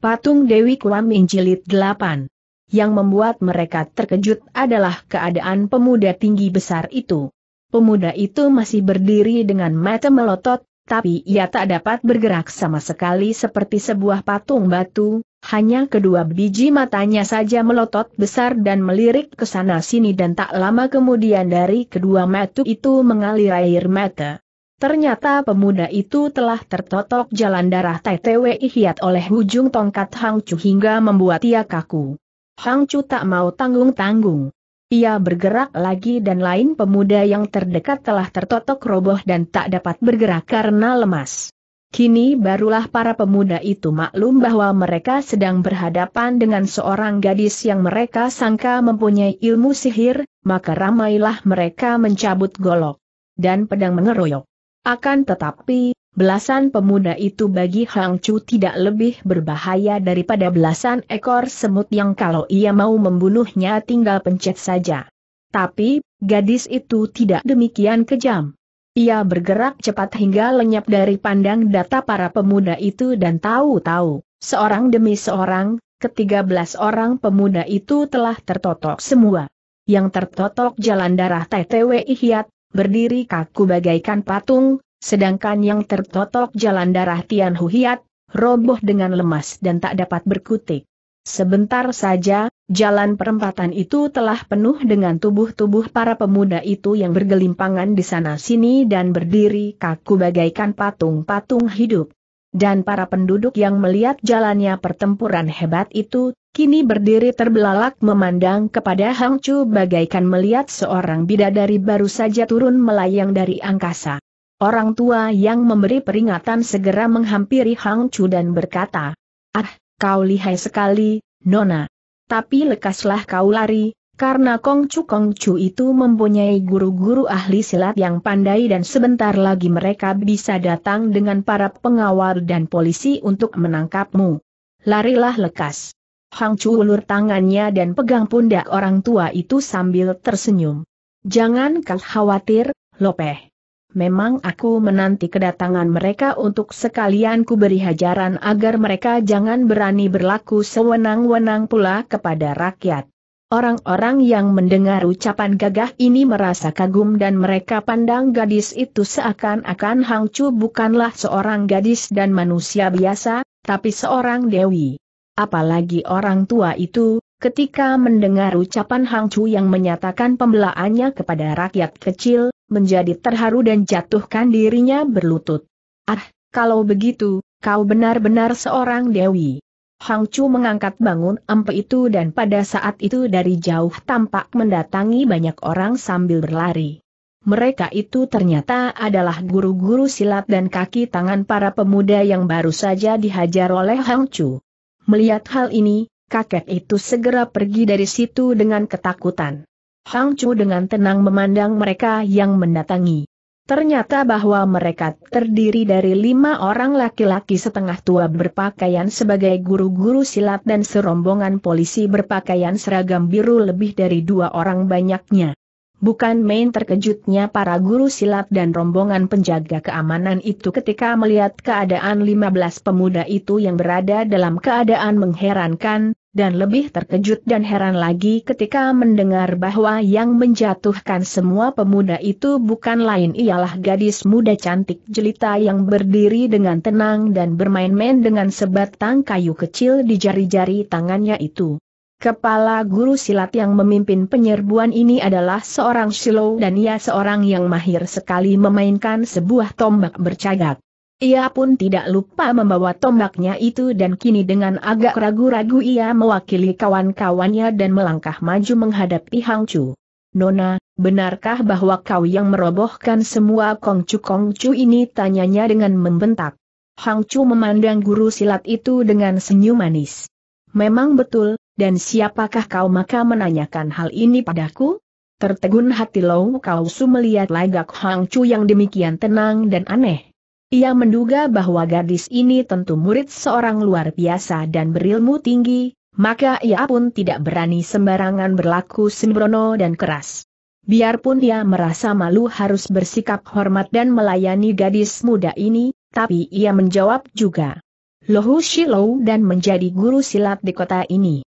Patung Dewi Kuam Jilid 8. Yang membuat mereka terkejut adalah keadaan pemuda tinggi besar itu. Pemuda itu masih berdiri dengan mata melotot, tapi ia tak dapat bergerak sama sekali seperti sebuah patung batu, hanya kedua biji matanya saja melotot besar dan melirik ke sana sini dan tak lama kemudian dari kedua mata itu mengalir air mata. Ternyata pemuda itu telah tertotok jalan darah TTW Ihiat oleh ujung tongkat Hang Chu hingga membuat ia kaku. Hang Chu tak mau tanggung-tanggung. Ia bergerak lagi dan lain pemuda yang terdekat telah tertotok roboh dan tak dapat bergerak karena lemas. Kini barulah para pemuda itu maklum bahwa mereka sedang berhadapan dengan seorang gadis yang mereka sangka mempunyai ilmu sihir, maka ramailah mereka mencabut golok dan pedang mengeroyok. Akan tetapi, belasan pemuda itu bagi Hang Chu tidak lebih berbahaya daripada belasan ekor semut yang kalau ia mau membunuhnya tinggal pencet saja. Tapi, gadis itu tidak demikian kejam. Ia bergerak cepat hingga lenyap dari pandang data para pemuda itu dan tahu-tahu, seorang demi seorang, ketiga belas orang pemuda itu telah tertotok semua. Yang tertotok jalan darah TTW Ihyat, berdiri kaku bagaikan patung, sedangkan yang tertotok jalan darah Tian Huhiat, roboh dengan lemas dan tak dapat berkutik. Sebentar saja, jalan perempatan itu telah penuh dengan tubuh-tubuh para pemuda itu yang bergelimpangan di sana-sini dan berdiri kaku bagaikan patung-patung hidup. Dan para penduduk yang melihat jalannya pertempuran hebat itu kini berdiri terbelalak memandang kepada Hang Chu bagaikan melihat seorang bidadari baru saja turun melayang dari angkasa. Orang tua yang memberi peringatan segera menghampiri Hang Chu dan berkata, Ah, kau lihai sekali, Nona. Tapi lekaslah kau lari, karena Kong Chu Kong Chu itu mempunyai guru-guru ahli silat yang pandai dan sebentar lagi mereka bisa datang dengan para pengawal dan polisi untuk menangkapmu. Larilah lekas. Hang Chu ulur tangannya dan pegang pundak orang tua itu sambil tersenyum. Jangan kau khawatir, Lopeh. Memang aku menanti kedatangan mereka untuk sekalian ku beri hajaran agar mereka jangan berani berlaku sewenang-wenang pula kepada rakyat. Orang-orang yang mendengar ucapan gagah ini merasa kagum dan mereka pandang gadis itu seakan-akan Hang Chu bukanlah seorang gadis dan manusia biasa, tapi seorang dewi apalagi orang tua itu, ketika mendengar ucapan Hang Chu yang menyatakan pembelaannya kepada rakyat kecil, menjadi terharu dan jatuhkan dirinya berlutut. Ah, kalau begitu, kau benar-benar seorang dewi. Hang Chu mengangkat bangun empe itu dan pada saat itu dari jauh tampak mendatangi banyak orang sambil berlari. Mereka itu ternyata adalah guru-guru silat dan kaki tangan para pemuda yang baru saja dihajar oleh Hang Chu. Melihat hal ini, kakek itu segera pergi dari situ dengan ketakutan. Hang Chu dengan tenang memandang mereka yang mendatangi. Ternyata bahwa mereka terdiri dari lima orang laki-laki setengah tua berpakaian sebagai guru-guru silat dan serombongan polisi berpakaian seragam biru lebih dari dua orang banyaknya. Bukan main terkejutnya para guru silat dan rombongan penjaga keamanan itu ketika melihat keadaan 15 pemuda itu yang berada dalam keadaan mengherankan, dan lebih terkejut dan heran lagi ketika mendengar bahwa yang menjatuhkan semua pemuda itu bukan lain ialah gadis muda cantik jelita yang berdiri dengan tenang dan bermain-main dengan sebatang kayu kecil di jari-jari tangannya itu. Kepala guru silat yang memimpin penyerbuan ini adalah seorang silo dan ia seorang yang mahir sekali memainkan sebuah tombak bercagak. Ia pun tidak lupa membawa tombaknya itu dan kini dengan agak ragu-ragu ia mewakili kawan-kawannya dan melangkah maju menghadapi Hang Chu. Nona, benarkah bahwa kau yang merobohkan semua kongcu-kongcu ini tanyanya dengan membentak. Hang Chu memandang guru silat itu dengan senyum manis. Memang betul, dan siapakah kau maka menanyakan hal ini padaku? Tertegun hati Lou Kau Su melihat lagak Hang Chu yang demikian tenang dan aneh. Ia menduga bahwa gadis ini tentu murid seorang luar biasa dan berilmu tinggi, maka ia pun tidak berani sembarangan berlaku sembrono dan keras. Biarpun ia merasa malu harus bersikap hormat dan melayani gadis muda ini, tapi ia menjawab juga. Lohu Shilou dan menjadi guru silat di kota ini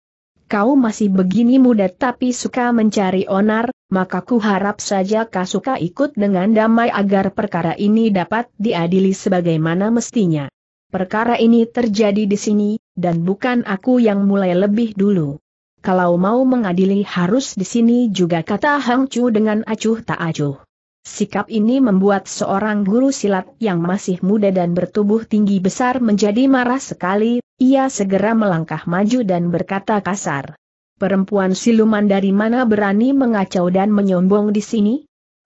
kau masih begini muda tapi suka mencari onar, maka ku harap saja kau suka ikut dengan damai agar perkara ini dapat diadili sebagaimana mestinya. Perkara ini terjadi di sini, dan bukan aku yang mulai lebih dulu. Kalau mau mengadili harus di sini juga kata Hang Chu dengan acuh tak acuh. Sikap ini membuat seorang guru silat yang masih muda dan bertubuh tinggi besar menjadi marah sekali, ia segera melangkah maju dan berkata kasar. Perempuan siluman dari mana berani mengacau dan menyombong di sini?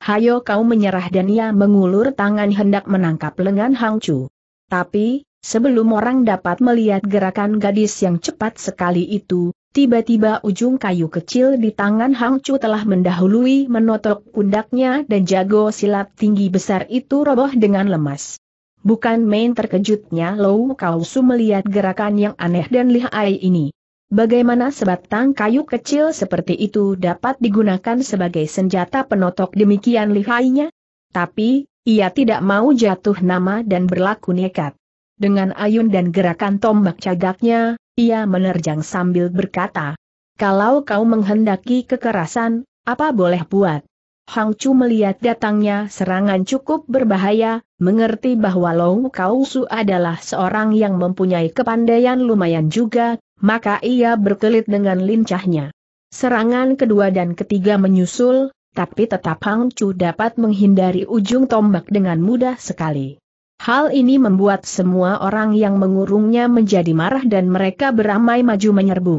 Hayo kau menyerah dan ia mengulur tangan hendak menangkap lengan Hang Chu. Tapi, sebelum orang dapat melihat gerakan gadis yang cepat sekali itu, Tiba-tiba ujung kayu kecil di tangan Hang Chu telah mendahului menotok pundaknya dan jago silat tinggi besar itu roboh dengan lemas. Bukan main terkejutnya Lou Kau Su melihat gerakan yang aneh dan lihai ini. Bagaimana sebatang kayu kecil seperti itu dapat digunakan sebagai senjata penotok demikian lihainya? Tapi, ia tidak mau jatuh nama dan berlaku nekat. Dengan ayun dan gerakan tombak cagaknya, ia menerjang sambil berkata, kalau kau menghendaki kekerasan, apa boleh buat? Hang Chu melihat datangnya serangan cukup berbahaya, mengerti bahwa Long Kau Su adalah seorang yang mempunyai kepandaian lumayan juga, maka ia berkelit dengan lincahnya. Serangan kedua dan ketiga menyusul, tapi tetap Hang Chu dapat menghindari ujung tombak dengan mudah sekali. Hal ini membuat semua orang yang mengurungnya menjadi marah dan mereka beramai maju menyerbu.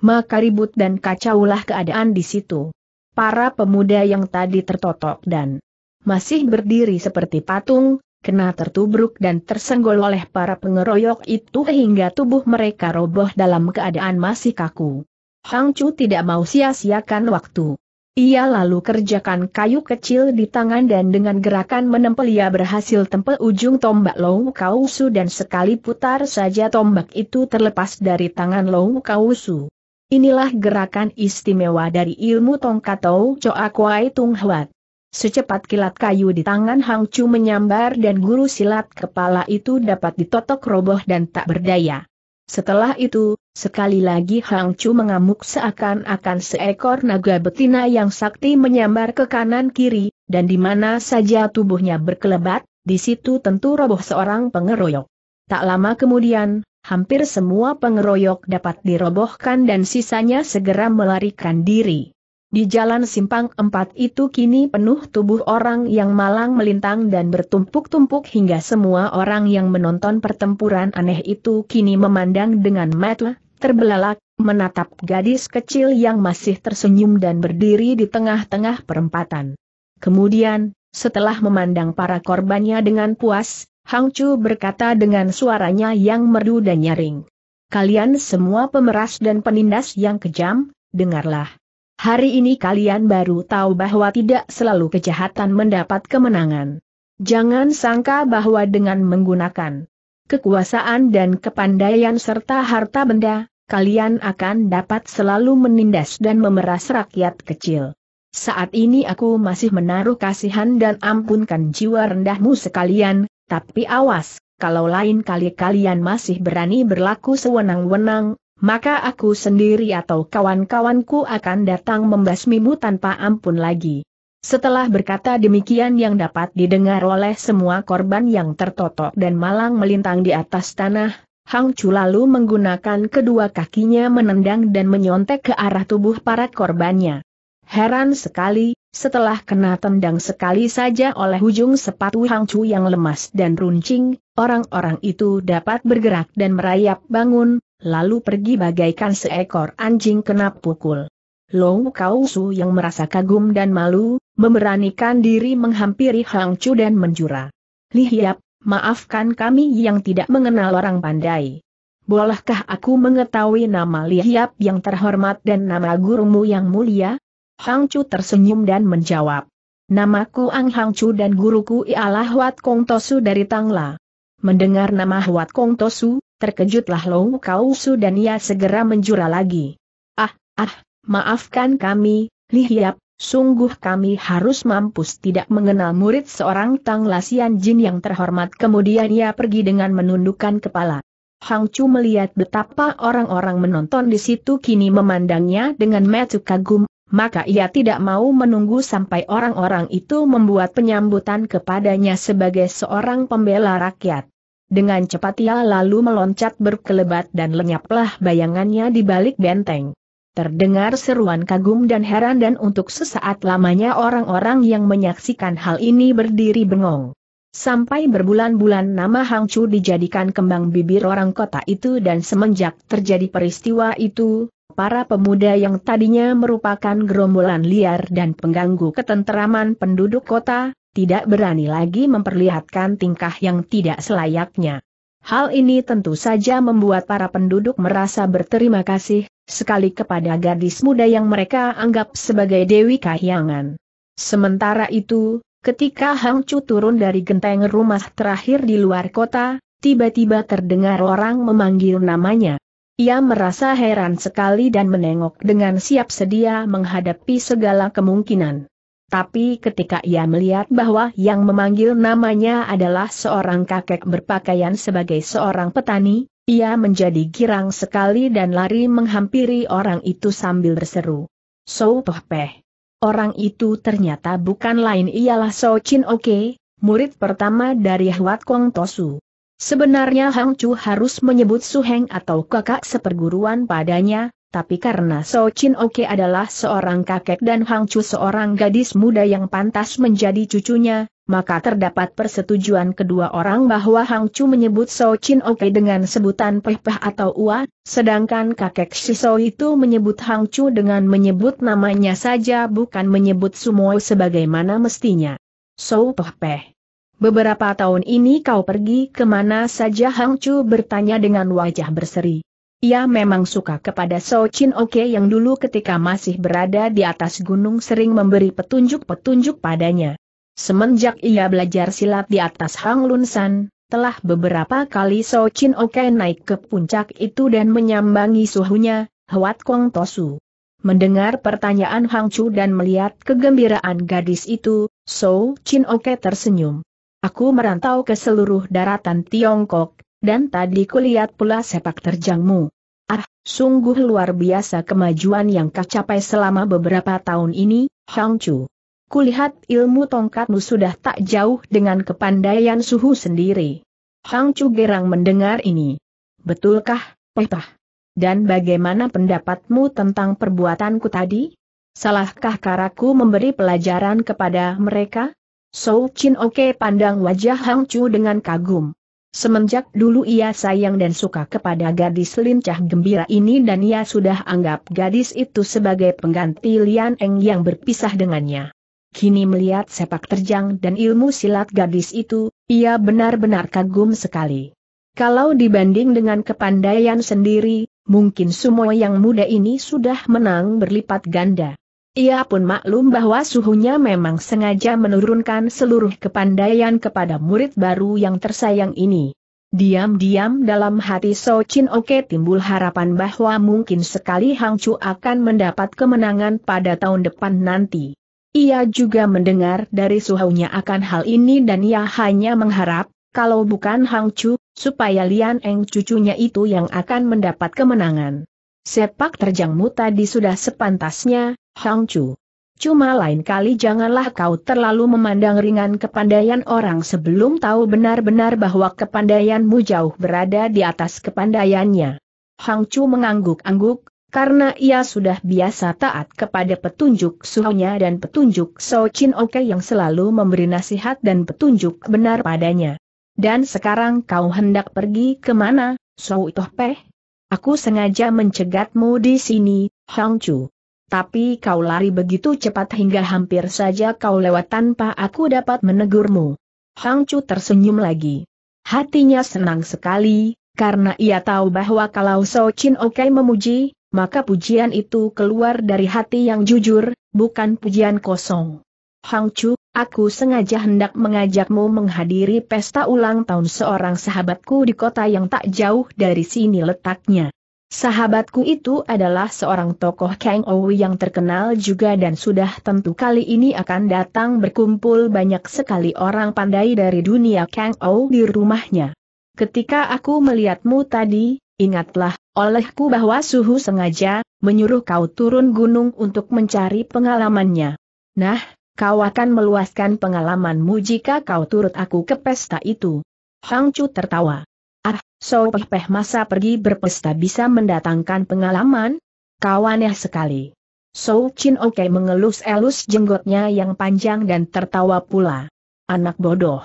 Maka ribut dan kacaulah keadaan di situ. Para pemuda yang tadi tertotok dan masih berdiri seperti patung, kena tertubruk dan tersenggol oleh para pengeroyok itu hingga tubuh mereka roboh dalam keadaan masih kaku. Hang Chu tidak mau sia-siakan waktu. Ia lalu kerjakan kayu kecil di tangan dan dengan gerakan menempel ia berhasil tempel ujung tombak Lou Kausu dan sekali putar saja tombak itu terlepas dari tangan Lou Kausu. Inilah gerakan istimewa dari ilmu tongkat Tau Choa Kwai Tung Huat. Secepat kilat kayu di tangan Hang Chu menyambar dan guru silat kepala itu dapat ditotok roboh dan tak berdaya. Setelah itu, sekali lagi Hang Chu mengamuk seakan-akan seekor naga betina yang sakti menyambar ke kanan-kiri, dan di mana saja tubuhnya berkelebat, di situ tentu roboh seorang pengeroyok. Tak lama kemudian, hampir semua pengeroyok dapat dirobohkan dan sisanya segera melarikan diri. Di jalan simpang empat itu kini penuh tubuh orang yang malang melintang dan bertumpuk-tumpuk hingga semua orang yang menonton pertempuran aneh itu kini memandang dengan mata terbelalak, menatap gadis kecil yang masih tersenyum dan berdiri di tengah-tengah perempatan. Kemudian, setelah memandang para korbannya dengan puas, Hang Chu berkata dengan suaranya yang merdu dan nyaring. Kalian semua pemeras dan penindas yang kejam, dengarlah. Hari ini kalian baru tahu bahwa tidak selalu kejahatan mendapat kemenangan. Jangan sangka bahwa dengan menggunakan kekuasaan dan kepandaian serta harta benda, kalian akan dapat selalu menindas dan memeras rakyat kecil. Saat ini aku masih menaruh kasihan dan ampunkan jiwa rendahmu sekalian, tapi awas, kalau lain kali kalian masih berani berlaku sewenang-wenang, maka aku sendiri atau kawan-kawanku akan datang membasmimu tanpa ampun lagi. Setelah berkata demikian yang dapat didengar oleh semua korban yang tertotok dan malang melintang di atas tanah, Hang Chu lalu menggunakan kedua kakinya menendang dan menyontek ke arah tubuh para korbannya. Heran sekali, setelah kena tendang sekali saja oleh ujung sepatu Hang Chu yang lemas dan runcing, orang-orang itu dapat bergerak dan merayap bangun, lalu pergi bagaikan seekor anjing kena pukul. Long Kausu yang merasa kagum dan malu, memberanikan diri menghampiri Hang Chu dan menjura. Hiap, maafkan kami yang tidak mengenal orang pandai. Bolehkah aku mengetahui nama Li Hiap yang terhormat dan nama gurumu yang mulia? Hang Chu tersenyum dan menjawab. Namaku Ang Hang Chu dan guruku ialah Wat Kong Tosu dari Tangla. Mendengar nama Huat Kong Tosu, terkejutlah Lou Kau Su dan ia segera menjura lagi. Ah, ah, maafkan kami, Li Hiap, sungguh kami harus mampus tidak mengenal murid seorang Tang Lasian Jin yang terhormat. Kemudian ia pergi dengan menundukkan kepala. Hang Chu melihat betapa orang-orang menonton di situ kini memandangnya dengan mata kagum, maka ia tidak mau menunggu sampai orang-orang itu membuat penyambutan kepadanya sebagai seorang pembela rakyat. Dengan cepat ia lalu meloncat berkelebat dan lenyaplah bayangannya di balik benteng. Terdengar seruan kagum dan heran dan untuk sesaat lamanya orang-orang yang menyaksikan hal ini berdiri bengong. Sampai berbulan-bulan nama Hang Chu dijadikan kembang bibir orang kota itu dan semenjak terjadi peristiwa itu, para pemuda yang tadinya merupakan gerombolan liar dan pengganggu ketenteraman penduduk kota, tidak berani lagi memperlihatkan tingkah yang tidak selayaknya. Hal ini tentu saja membuat para penduduk merasa berterima kasih, sekali kepada gadis muda yang mereka anggap sebagai Dewi Kahyangan. Sementara itu, ketika Hang Chu turun dari genteng rumah terakhir di luar kota, tiba-tiba terdengar orang memanggil namanya. Ia merasa heran sekali dan menengok dengan siap sedia menghadapi segala kemungkinan. Tapi ketika ia melihat bahwa yang memanggil namanya adalah seorang kakek berpakaian sebagai seorang petani, ia menjadi girang sekali dan lari menghampiri orang itu sambil berseru. So Poh Peh. Orang itu ternyata bukan lain ialah So Chin Oke, murid pertama dari Hwat Kong Tosu. Sebenarnya Hang Chu harus menyebut Su Heng atau kakak seperguruan padanya, tapi karena So Chin Oke adalah seorang kakek dan Hang Chu seorang gadis muda yang pantas menjadi cucunya, maka terdapat persetujuan kedua orang bahwa Hang Chu menyebut So Chin Oke dengan sebutan Pepeh atau Ua, sedangkan kakek si So itu menyebut Hang Chu dengan menyebut namanya saja bukan menyebut Sumo sebagaimana mestinya. So Pepeh. Beberapa tahun ini kau pergi kemana saja Hang Chu bertanya dengan wajah berseri. Ia memang suka kepada So Chin Oke yang dulu ketika masih berada di atas gunung sering memberi petunjuk-petunjuk padanya. Semenjak ia belajar silat di atas Hang Lun San, telah beberapa kali So Chin Oke naik ke puncak itu dan menyambangi suhunya, Huat Kong Tosu. Mendengar pertanyaan Hang Chu dan melihat kegembiraan gadis itu, So Chin Oke tersenyum. Aku merantau ke seluruh daratan Tiongkok, dan tadi kulihat pula sepak terjangmu. Ah, sungguh luar biasa kemajuan yang kau capai selama beberapa tahun ini, Hang Chu. Kulihat ilmu tongkatmu sudah tak jauh dengan kepandaian suhu sendiri. Hang Chu gerang mendengar ini. Betulkah, Pepah? Dan bagaimana pendapatmu tentang perbuatanku tadi? Salahkah karaku memberi pelajaran kepada mereka? Sou Chin Oke pandang wajah Hang Chu dengan kagum. Semenjak dulu ia sayang dan suka kepada gadis lincah gembira ini dan ia sudah anggap gadis itu sebagai pengganti Lian Eng yang berpisah dengannya. Kini melihat sepak terjang dan ilmu silat gadis itu, ia benar-benar kagum sekali. Kalau dibanding dengan kepandaian sendiri, mungkin semua yang muda ini sudah menang berlipat ganda. Ia pun maklum bahwa suhunya memang sengaja menurunkan seluruh kepandaian kepada murid baru yang tersayang ini. Diam-diam dalam hati So Chin Oke timbul harapan bahwa mungkin sekali Hang Chu akan mendapat kemenangan pada tahun depan nanti. Ia juga mendengar dari suhunya akan hal ini dan ia hanya mengharap, kalau bukan Hang Chu, supaya Lian Eng cucunya itu yang akan mendapat kemenangan. Sepak terjangmu tadi sudah sepantasnya, Hang Chu, Cuma lain kali janganlah kau terlalu memandang ringan kepandaian orang sebelum tahu benar-benar bahwa kepandaianmu jauh berada di atas kepandaiannya. Chu mengangguk-angguk, karena ia sudah biasa taat kepada petunjuk suhunya dan petunjuk So Chin Oke yang selalu memberi nasihat dan petunjuk benar padanya. Dan sekarang kau hendak pergi kemana, So Itoh Peh? Aku sengaja mencegatmu di sini, Hang Chu tapi kau lari begitu cepat hingga hampir saja kau lewat tanpa aku dapat menegurmu. Hang Chu tersenyum lagi. Hatinya senang sekali, karena ia tahu bahwa kalau So Chin Oke memuji, maka pujian itu keluar dari hati yang jujur, bukan pujian kosong. Hang Chu, aku sengaja hendak mengajakmu menghadiri pesta ulang tahun seorang sahabatku di kota yang tak jauh dari sini letaknya. Sahabatku itu adalah seorang tokoh Kang Ou yang terkenal juga dan sudah tentu kali ini akan datang berkumpul banyak sekali orang pandai dari dunia Kang Ou di rumahnya. Ketika aku melihatmu tadi, ingatlah, olehku bahwa suhu sengaja, menyuruh kau turun gunung untuk mencari pengalamannya. Nah, kau akan meluaskan pengalamanmu jika kau turut aku ke pesta itu. Hang Chu tertawa. Ah, so peh, peh masa pergi berpesta bisa mendatangkan pengalaman? Kawannya sekali. So Chin Oke mengelus-elus jenggotnya yang panjang dan tertawa pula. Anak bodoh.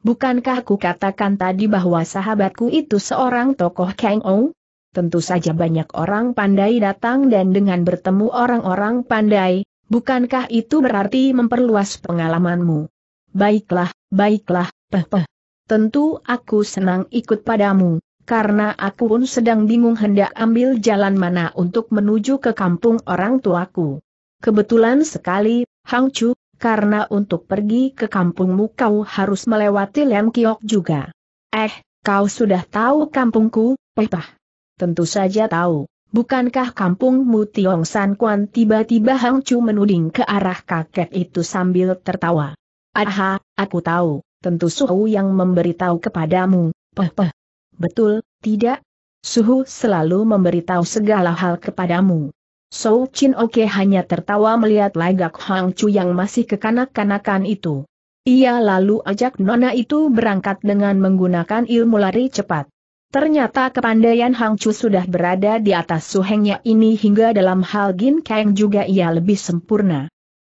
Bukankah ku katakan tadi bahwa sahabatku itu seorang tokoh Kang Ou? Tentu saja banyak orang pandai datang dan dengan bertemu orang-orang pandai, bukankah itu berarti memperluas pengalamanmu? Baiklah, baiklah, peh peh, Tentu aku senang ikut padamu, karena aku pun sedang bingung hendak ambil jalan mana untuk menuju ke kampung orang tuaku. Kebetulan sekali, Hang Chu, karena untuk pergi ke kampungmu kau harus melewati Lem Kiok juga. Eh, kau sudah tahu kampungku, Pepah? Tentu saja tahu. Bukankah kampungmu Tiong San Kuan tiba-tiba Hang Chu menuding ke arah kakek itu sambil tertawa. Aha, aku tahu tentu Suhu yang memberitahu kepadamu, peh-peh. Betul, tidak? Suhu selalu memberitahu segala hal kepadamu. So Chin Oke hanya tertawa melihat lagak Hang Chu yang masih kekanak-kanakan itu. Ia lalu ajak Nona itu berangkat dengan menggunakan ilmu lari cepat. Ternyata kepandaian Hang Chu sudah berada di atas suhengnya ini hingga dalam hal Gin Kang juga ia lebih sempurna.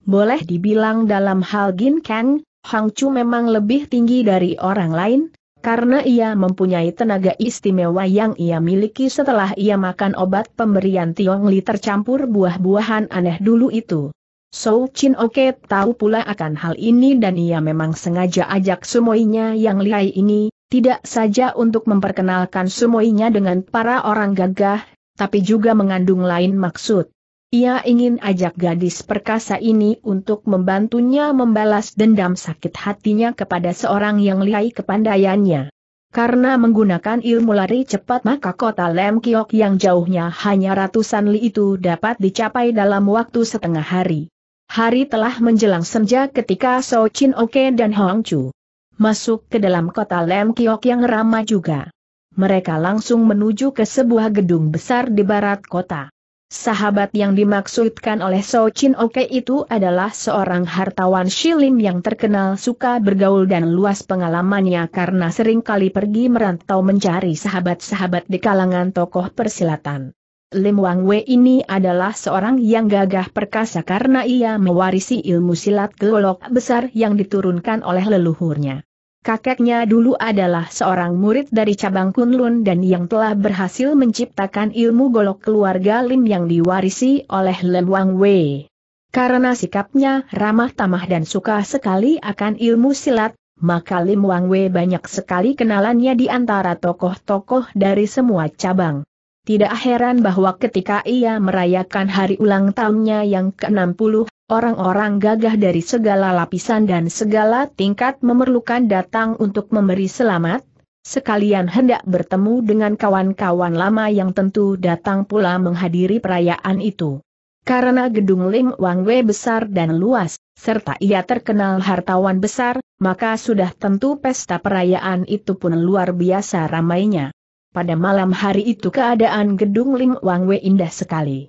Boleh dibilang dalam hal Gin Kang, Hang Chu memang lebih tinggi dari orang lain, karena ia mempunyai tenaga istimewa yang ia miliki setelah ia makan obat pemberian Tiong Li tercampur buah-buahan aneh dulu itu. So Chin Oke tahu pula akan hal ini dan ia memang sengaja ajak semuanya yang lihai ini, tidak saja untuk memperkenalkan semuanya dengan para orang gagah, tapi juga mengandung lain maksud. Ia ingin ajak gadis perkasa ini untuk membantunya membalas dendam sakit hatinya kepada seorang yang lihai kepandaiannya. Karena menggunakan ilmu lari cepat maka kota Lem Kiok yang jauhnya hanya ratusan li itu dapat dicapai dalam waktu setengah hari. Hari telah menjelang senja ketika So Chin Oke dan Hong Chu masuk ke dalam kota Lem Kiok yang ramah juga. Mereka langsung menuju ke sebuah gedung besar di barat kota. Sahabat yang dimaksudkan oleh So Chin Oke itu adalah seorang hartawan Shilin yang terkenal suka bergaul dan luas pengalamannya karena sering kali pergi merantau mencari sahabat-sahabat di kalangan tokoh persilatan. Lim Wang Wei ini adalah seorang yang gagah perkasa karena ia mewarisi ilmu silat golok besar yang diturunkan oleh leluhurnya. Kakeknya dulu adalah seorang murid dari cabang Kunlun dan yang telah berhasil menciptakan ilmu golok keluarga Lin yang diwarisi oleh Lem Wang Wei. Karena sikapnya ramah tamah dan suka sekali akan ilmu silat, maka Lim Wang Wei banyak sekali kenalannya di antara tokoh-tokoh dari semua cabang. Tidak heran bahwa ketika ia merayakan hari ulang tahunnya yang ke-60, Orang-orang gagah dari segala lapisan dan segala tingkat memerlukan datang untuk memberi selamat, sekalian hendak bertemu dengan kawan-kawan lama yang tentu datang pula menghadiri perayaan itu. Karena gedung Lim Wang Wei besar dan luas, serta ia terkenal hartawan besar, maka sudah tentu pesta perayaan itu pun luar biasa ramainya. Pada malam hari itu keadaan gedung Lim Wang Wei indah sekali.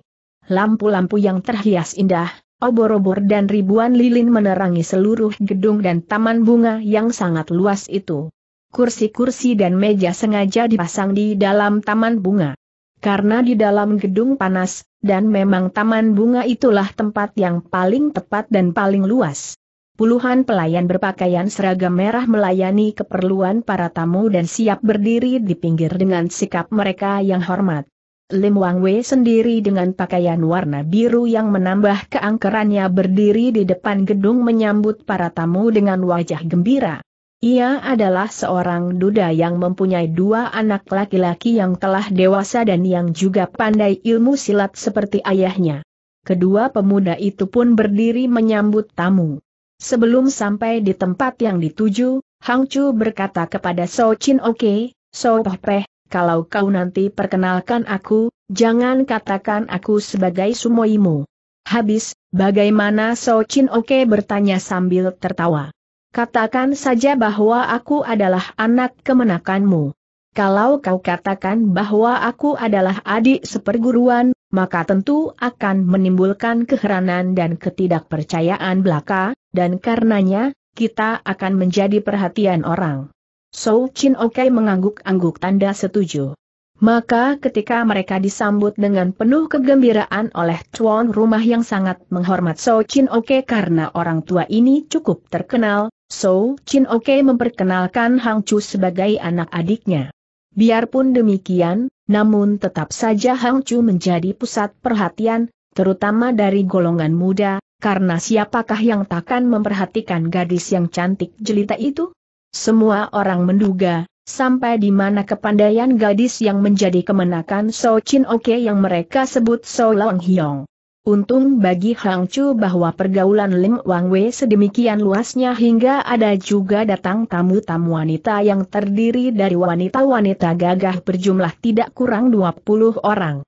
Lampu-lampu yang terhias indah, obor-obor dan ribuan lilin menerangi seluruh gedung dan taman bunga yang sangat luas itu. Kursi-kursi dan meja sengaja dipasang di dalam taman bunga. Karena di dalam gedung panas, dan memang taman bunga itulah tempat yang paling tepat dan paling luas. Puluhan pelayan berpakaian seragam merah melayani keperluan para tamu dan siap berdiri di pinggir dengan sikap mereka yang hormat. Lim Wang Wei sendiri dengan pakaian warna biru yang menambah keangkerannya berdiri di depan gedung menyambut para tamu dengan wajah gembira. Ia adalah seorang duda yang mempunyai dua anak laki-laki yang telah dewasa dan yang juga pandai ilmu silat seperti ayahnya. Kedua pemuda itu pun berdiri menyambut tamu. Sebelum sampai di tempat yang dituju, Hang Chu berkata kepada So Chin Oke, okay, So Poh Peh, kalau kau nanti perkenalkan aku, jangan katakan aku sebagai sumoimu. Habis, bagaimana So Chin Oke bertanya sambil tertawa. Katakan saja bahwa aku adalah anak kemenakanmu. Kalau kau katakan bahwa aku adalah adik seperguruan, maka tentu akan menimbulkan keheranan dan ketidakpercayaan belaka, dan karenanya, kita akan menjadi perhatian orang. So Chin Oke mengangguk-angguk tanda setuju. Maka ketika mereka disambut dengan penuh kegembiraan oleh tuan rumah yang sangat menghormat So Chin Oke karena orang tua ini cukup terkenal, So Chin Oke memperkenalkan Hang Chu sebagai anak adiknya. Biarpun demikian, namun tetap saja Hang Chu menjadi pusat perhatian, terutama dari golongan muda, karena siapakah yang takkan memperhatikan gadis yang cantik jelita itu? Semua orang menduga, sampai di mana kepandaian gadis yang menjadi kemenakan So Chin Oke yang mereka sebut So Long Hyong. Untung bagi Hang Chu bahwa pergaulan Lim Wang Wei sedemikian luasnya hingga ada juga datang tamu-tamu wanita yang terdiri dari wanita-wanita gagah berjumlah tidak kurang 20 orang.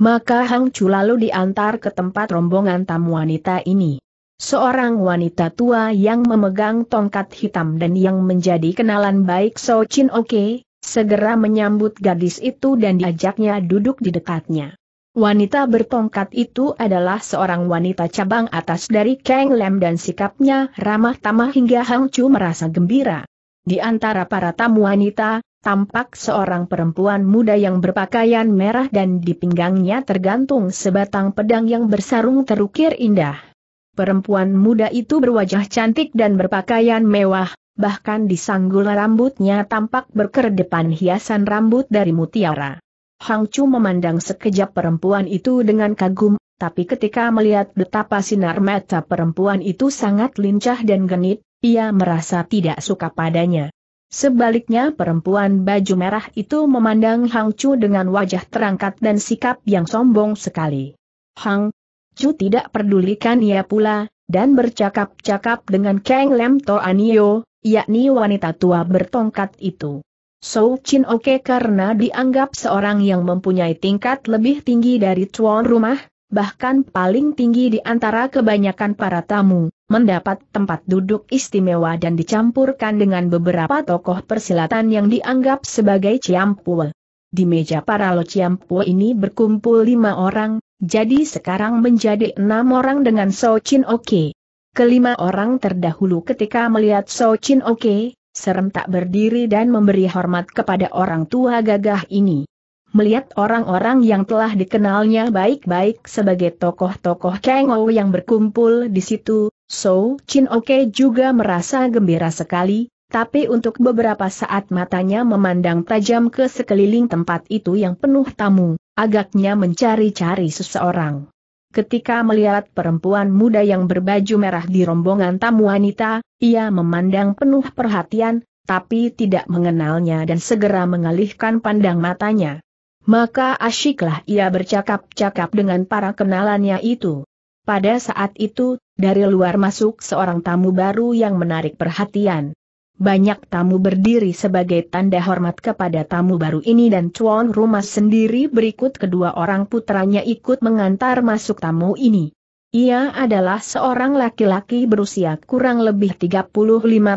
Maka Hang Chu lalu diantar ke tempat rombongan tamu wanita ini. Seorang wanita tua yang memegang tongkat hitam dan yang menjadi kenalan baik So Chin Oke, segera menyambut gadis itu dan diajaknya duduk di dekatnya. Wanita bertongkat itu adalah seorang wanita cabang atas dari Kang Lem dan sikapnya ramah tamah hingga Hang Chu merasa gembira. Di antara para tamu wanita, tampak seorang perempuan muda yang berpakaian merah dan di pinggangnya tergantung sebatang pedang yang bersarung terukir indah. Perempuan muda itu berwajah cantik dan berpakaian mewah, bahkan di sanggul rambutnya tampak berkedepan hiasan rambut dari mutiara. Hang Chu memandang sekejap perempuan itu dengan kagum, tapi ketika melihat betapa sinar mata perempuan itu sangat lincah dan genit, ia merasa tidak suka padanya. Sebaliknya perempuan baju merah itu memandang Hang Chu dengan wajah terangkat dan sikap yang sombong sekali. Hang, Chu tidak pedulikan ia pula, dan bercakap-cakap dengan Kang Lem To Anio, yakni wanita tua bertongkat itu. So Chin Oke karena dianggap seorang yang mempunyai tingkat lebih tinggi dari tuan rumah, bahkan paling tinggi di antara kebanyakan para tamu, mendapat tempat duduk istimewa dan dicampurkan dengan beberapa tokoh persilatan yang dianggap sebagai ciampul. Di meja para lociampu ini berkumpul lima orang, jadi sekarang menjadi enam orang dengan So Chin Oke. Kelima orang terdahulu ketika melihat So Chin Oke, tak berdiri dan memberi hormat kepada orang tua gagah ini. Melihat orang-orang yang telah dikenalnya baik-baik sebagai tokoh-tokoh Kengo yang berkumpul di situ, So Chin Oke juga merasa gembira sekali, tapi untuk beberapa saat matanya memandang tajam ke sekeliling tempat itu yang penuh tamu, agaknya mencari-cari seseorang. Ketika melihat perempuan muda yang berbaju merah di rombongan tamu wanita, ia memandang penuh perhatian, tapi tidak mengenalnya dan segera mengalihkan pandang matanya. Maka asyiklah ia bercakap-cakap dengan para kenalannya itu. Pada saat itu, dari luar masuk seorang tamu baru yang menarik perhatian. Banyak tamu berdiri sebagai tanda hormat kepada tamu baru ini dan Cuan rumah sendiri berikut kedua orang putranya ikut mengantar masuk tamu ini. Ia adalah seorang laki-laki berusia kurang lebih 35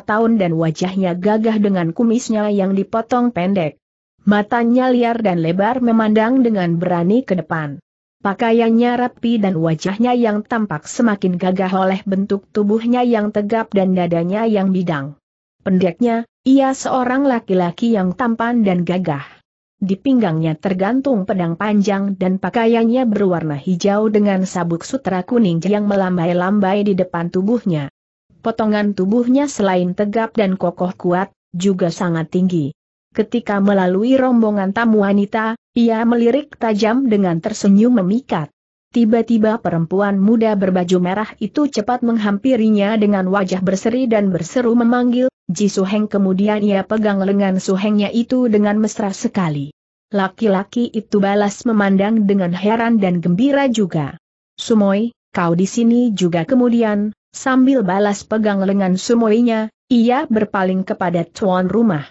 tahun dan wajahnya gagah dengan kumisnya yang dipotong pendek. Matanya liar dan lebar memandang dengan berani ke depan. Pakaiannya rapi dan wajahnya yang tampak semakin gagah oleh bentuk tubuhnya yang tegap dan dadanya yang bidang. Pendeknya, ia seorang laki-laki yang tampan dan gagah. Di pinggangnya tergantung pedang panjang dan pakaiannya berwarna hijau dengan sabuk sutra kuning yang melambai-lambai di depan tubuhnya. Potongan tubuhnya selain tegap dan kokoh kuat, juga sangat tinggi. Ketika melalui rombongan tamu wanita, ia melirik tajam dengan tersenyum memikat. Tiba-tiba perempuan muda berbaju merah itu cepat menghampirinya dengan wajah berseri dan berseru memanggil, Ji Heng kemudian ia pegang lengan Hengnya itu dengan mesra sekali. Laki-laki itu balas memandang dengan heran dan gembira juga. Sumoy, kau di sini juga kemudian, sambil balas pegang lengan Sumoynya, ia berpaling kepada tuan rumah.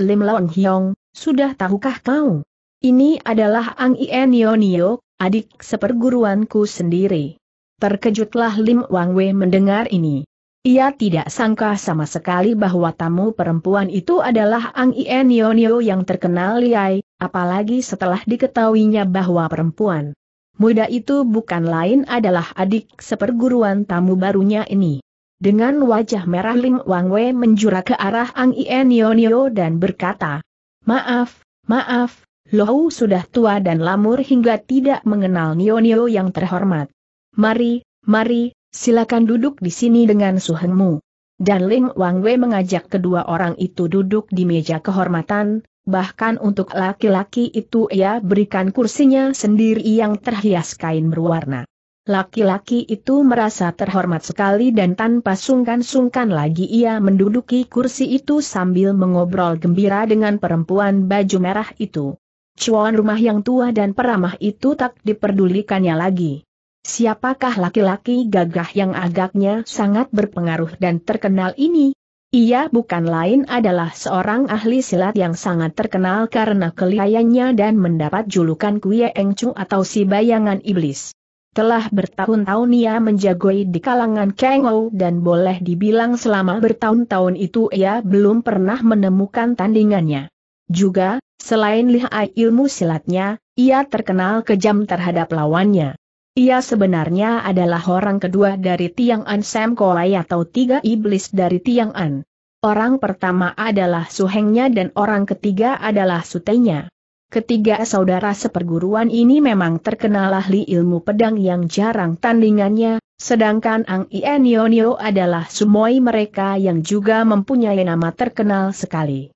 Lim Long Hyong, sudah tahukah kau? Ini adalah Ang Ien Yonio, adik seperguruanku sendiri. Terkejutlah Lim Wang Wei mendengar ini. Ia tidak sangka sama sekali bahwa tamu perempuan itu adalah Ang Ien Yonio yang terkenal liai, apalagi setelah diketahuinya bahwa perempuan muda itu bukan lain adalah adik seperguruan tamu barunya ini. Dengan wajah merah Lim Wang Wei menjura ke arah Ang Ien Yonio dan berkata, Maaf, maaf, Lohu sudah tua dan lamur hingga tidak mengenal Nionio yang terhormat. Mari, mari, Silakan duduk di sini dengan suhengmu. Dan Ling Wang Wei mengajak kedua orang itu duduk di meja kehormatan, bahkan untuk laki-laki itu ia berikan kursinya sendiri yang terhias kain berwarna. Laki-laki itu merasa terhormat sekali dan tanpa sungkan-sungkan lagi ia menduduki kursi itu sambil mengobrol gembira dengan perempuan baju merah itu. Cuan rumah yang tua dan peramah itu tak diperdulikannya lagi. Siapakah laki-laki gagah yang agaknya sangat berpengaruh dan terkenal ini? Ia bukan lain adalah seorang ahli silat yang sangat terkenal karena kelihayannya dan mendapat julukan Kuya Engcu atau si bayangan iblis. Telah bertahun-tahun ia menjagoi di kalangan Kengou dan boleh dibilang selama bertahun-tahun itu ia belum pernah menemukan tandingannya. Juga, selain lihai ilmu silatnya, ia terkenal kejam terhadap lawannya. Ia sebenarnya adalah orang kedua dari Tiang An Sam atau tiga iblis dari Tiang An. Orang pertama adalah suhengnya dan orang ketiga adalah sutenya. Ketiga saudara seperguruan ini memang terkenal ahli ilmu pedang yang jarang tandingannya, sedangkan Ang Ienionio adalah sumoi mereka yang juga mempunyai nama terkenal sekali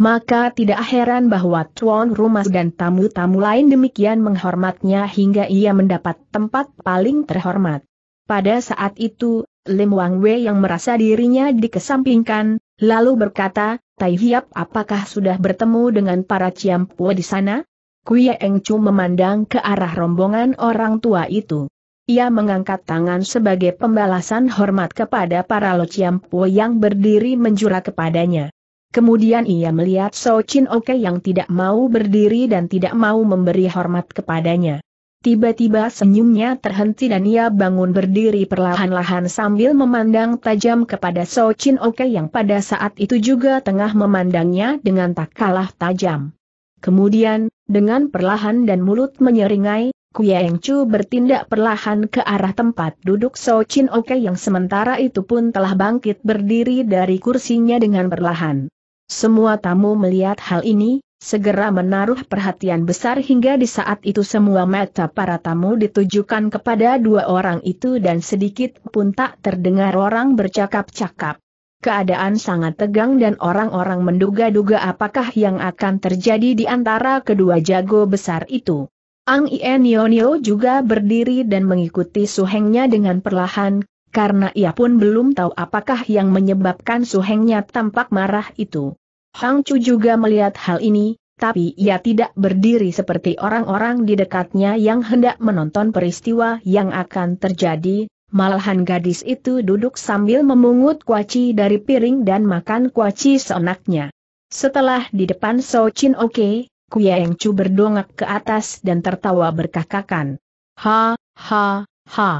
maka tidak heran bahwa tuan rumah dan tamu-tamu lain demikian menghormatnya hingga ia mendapat tempat paling terhormat. Pada saat itu, Lim Wang Wei yang merasa dirinya dikesampingkan, lalu berkata, Tai Hiap apakah sudah bertemu dengan para Ciampua di sana? Kuya Eng Chu memandang ke arah rombongan orang tua itu. Ia mengangkat tangan sebagai pembalasan hormat kepada para Lo Ciampua yang berdiri menjura kepadanya. Kemudian ia melihat So Chin Oke yang tidak mau berdiri dan tidak mau memberi hormat kepadanya. Tiba-tiba senyumnya terhenti dan ia bangun berdiri perlahan-lahan sambil memandang tajam kepada So Chin Oke yang pada saat itu juga tengah memandangnya dengan tak kalah tajam. Kemudian, dengan perlahan dan mulut menyeringai, Kuyeng Chu bertindak perlahan ke arah tempat duduk So Chin Oke yang sementara itu pun telah bangkit berdiri dari kursinya dengan perlahan. Semua tamu melihat hal ini, segera menaruh perhatian besar hingga di saat itu semua mata para tamu ditujukan kepada dua orang itu dan sedikit pun tak terdengar orang bercakap-cakap. Keadaan sangat tegang dan orang-orang menduga-duga apakah yang akan terjadi di antara kedua jago besar itu. Ang Ien Yonio juga berdiri dan mengikuti suhengnya dengan perlahan, karena ia pun belum tahu apakah yang menyebabkan suhengnya tampak marah itu. Hang Chu juga melihat hal ini, tapi ia tidak berdiri seperti orang-orang di dekatnya yang hendak menonton peristiwa yang akan terjadi, malahan gadis itu duduk sambil memungut kuaci dari piring dan makan kuaci seenaknya. Setelah di depan So Chin Oke, Kuyang Chu berdongak ke atas dan tertawa berkakakan. Ha, ha, ha.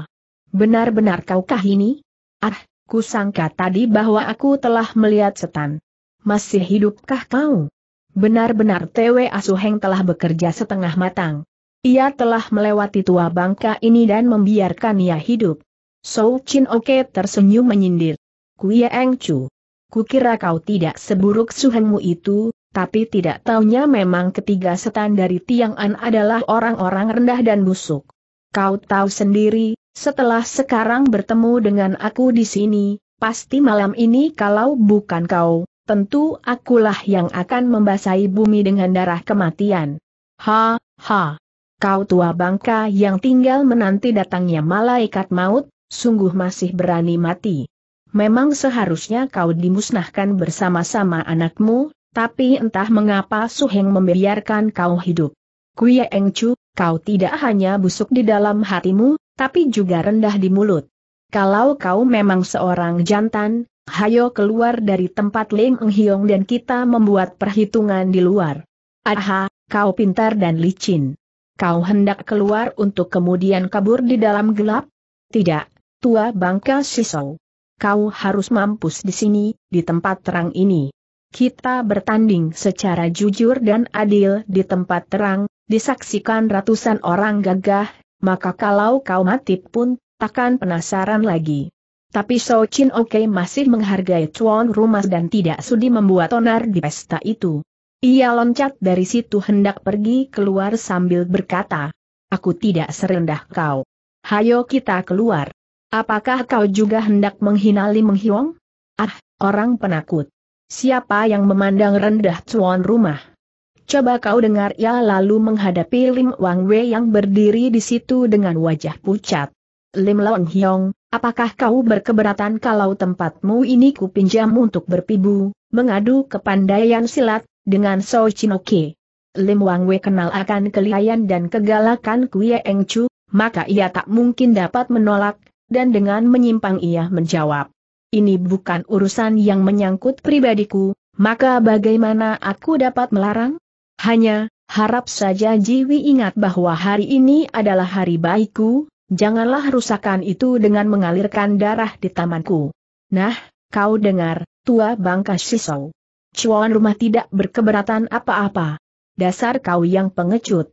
Benar-benar kaukah ini? Ah, kusangka tadi bahwa aku telah melihat setan masih hidupkah kau? Benar-benar TW Asuheng telah bekerja setengah matang. Ia telah melewati tua bangka ini dan membiarkan ia hidup. Sou Chin Oke tersenyum menyindir. Kuya Eng Chu. Kukira kau tidak seburuk suhengmu itu, tapi tidak taunya memang ketiga setan dari Tiang An adalah orang-orang rendah dan busuk. Kau tahu sendiri, setelah sekarang bertemu dengan aku di sini, pasti malam ini kalau bukan kau, tentu akulah yang akan membasahi bumi dengan darah kematian. Ha, ha. Kau tua bangka yang tinggal menanti datangnya malaikat maut, sungguh masih berani mati. Memang seharusnya kau dimusnahkan bersama-sama anakmu, tapi entah mengapa Suheng membiarkan kau hidup. Kuya Engcu, kau tidak hanya busuk di dalam hatimu, tapi juga rendah di mulut. Kalau kau memang seorang jantan, Hayo keluar dari tempat Lim Eng Hiong dan kita membuat perhitungan di luar. Aha, kau pintar dan licin. Kau hendak keluar untuk kemudian kabur di dalam gelap? Tidak, tua bangka sisau. Kau harus mampus di sini, di tempat terang ini. Kita bertanding secara jujur dan adil di tempat terang, disaksikan ratusan orang gagah, maka kalau kau mati pun, takkan penasaran lagi. Tapi So Chin Oke masih menghargai tuan rumah dan tidak sudi membuat onar di pesta itu. Ia loncat dari situ hendak pergi keluar sambil berkata, Aku tidak serendah kau. Hayo kita keluar. Apakah kau juga hendak menghina Lim Menghiong? Ah, orang penakut. Siapa yang memandang rendah tuan rumah? Coba kau dengar ia lalu menghadapi Lim Wang Wei yang berdiri di situ dengan wajah pucat. Lim Long Hiong, apakah kau berkeberatan kalau tempatmu ini kupinjam untuk berpibu, mengadu kepandaian silat, dengan So Chinoke? Lim Wang Wei kenal akan kelihayan dan kegalakan Kuya Eng Chu, maka ia tak mungkin dapat menolak, dan dengan menyimpang ia menjawab. Ini bukan urusan yang menyangkut pribadiku, maka bagaimana aku dapat melarang? Hanya, harap saja Jiwi ingat bahwa hari ini adalah hari baikku, janganlah rusakan itu dengan mengalirkan darah di tamanku. Nah, kau dengar, tua bangka sisau. Cuan rumah tidak berkeberatan apa-apa. Dasar kau yang pengecut.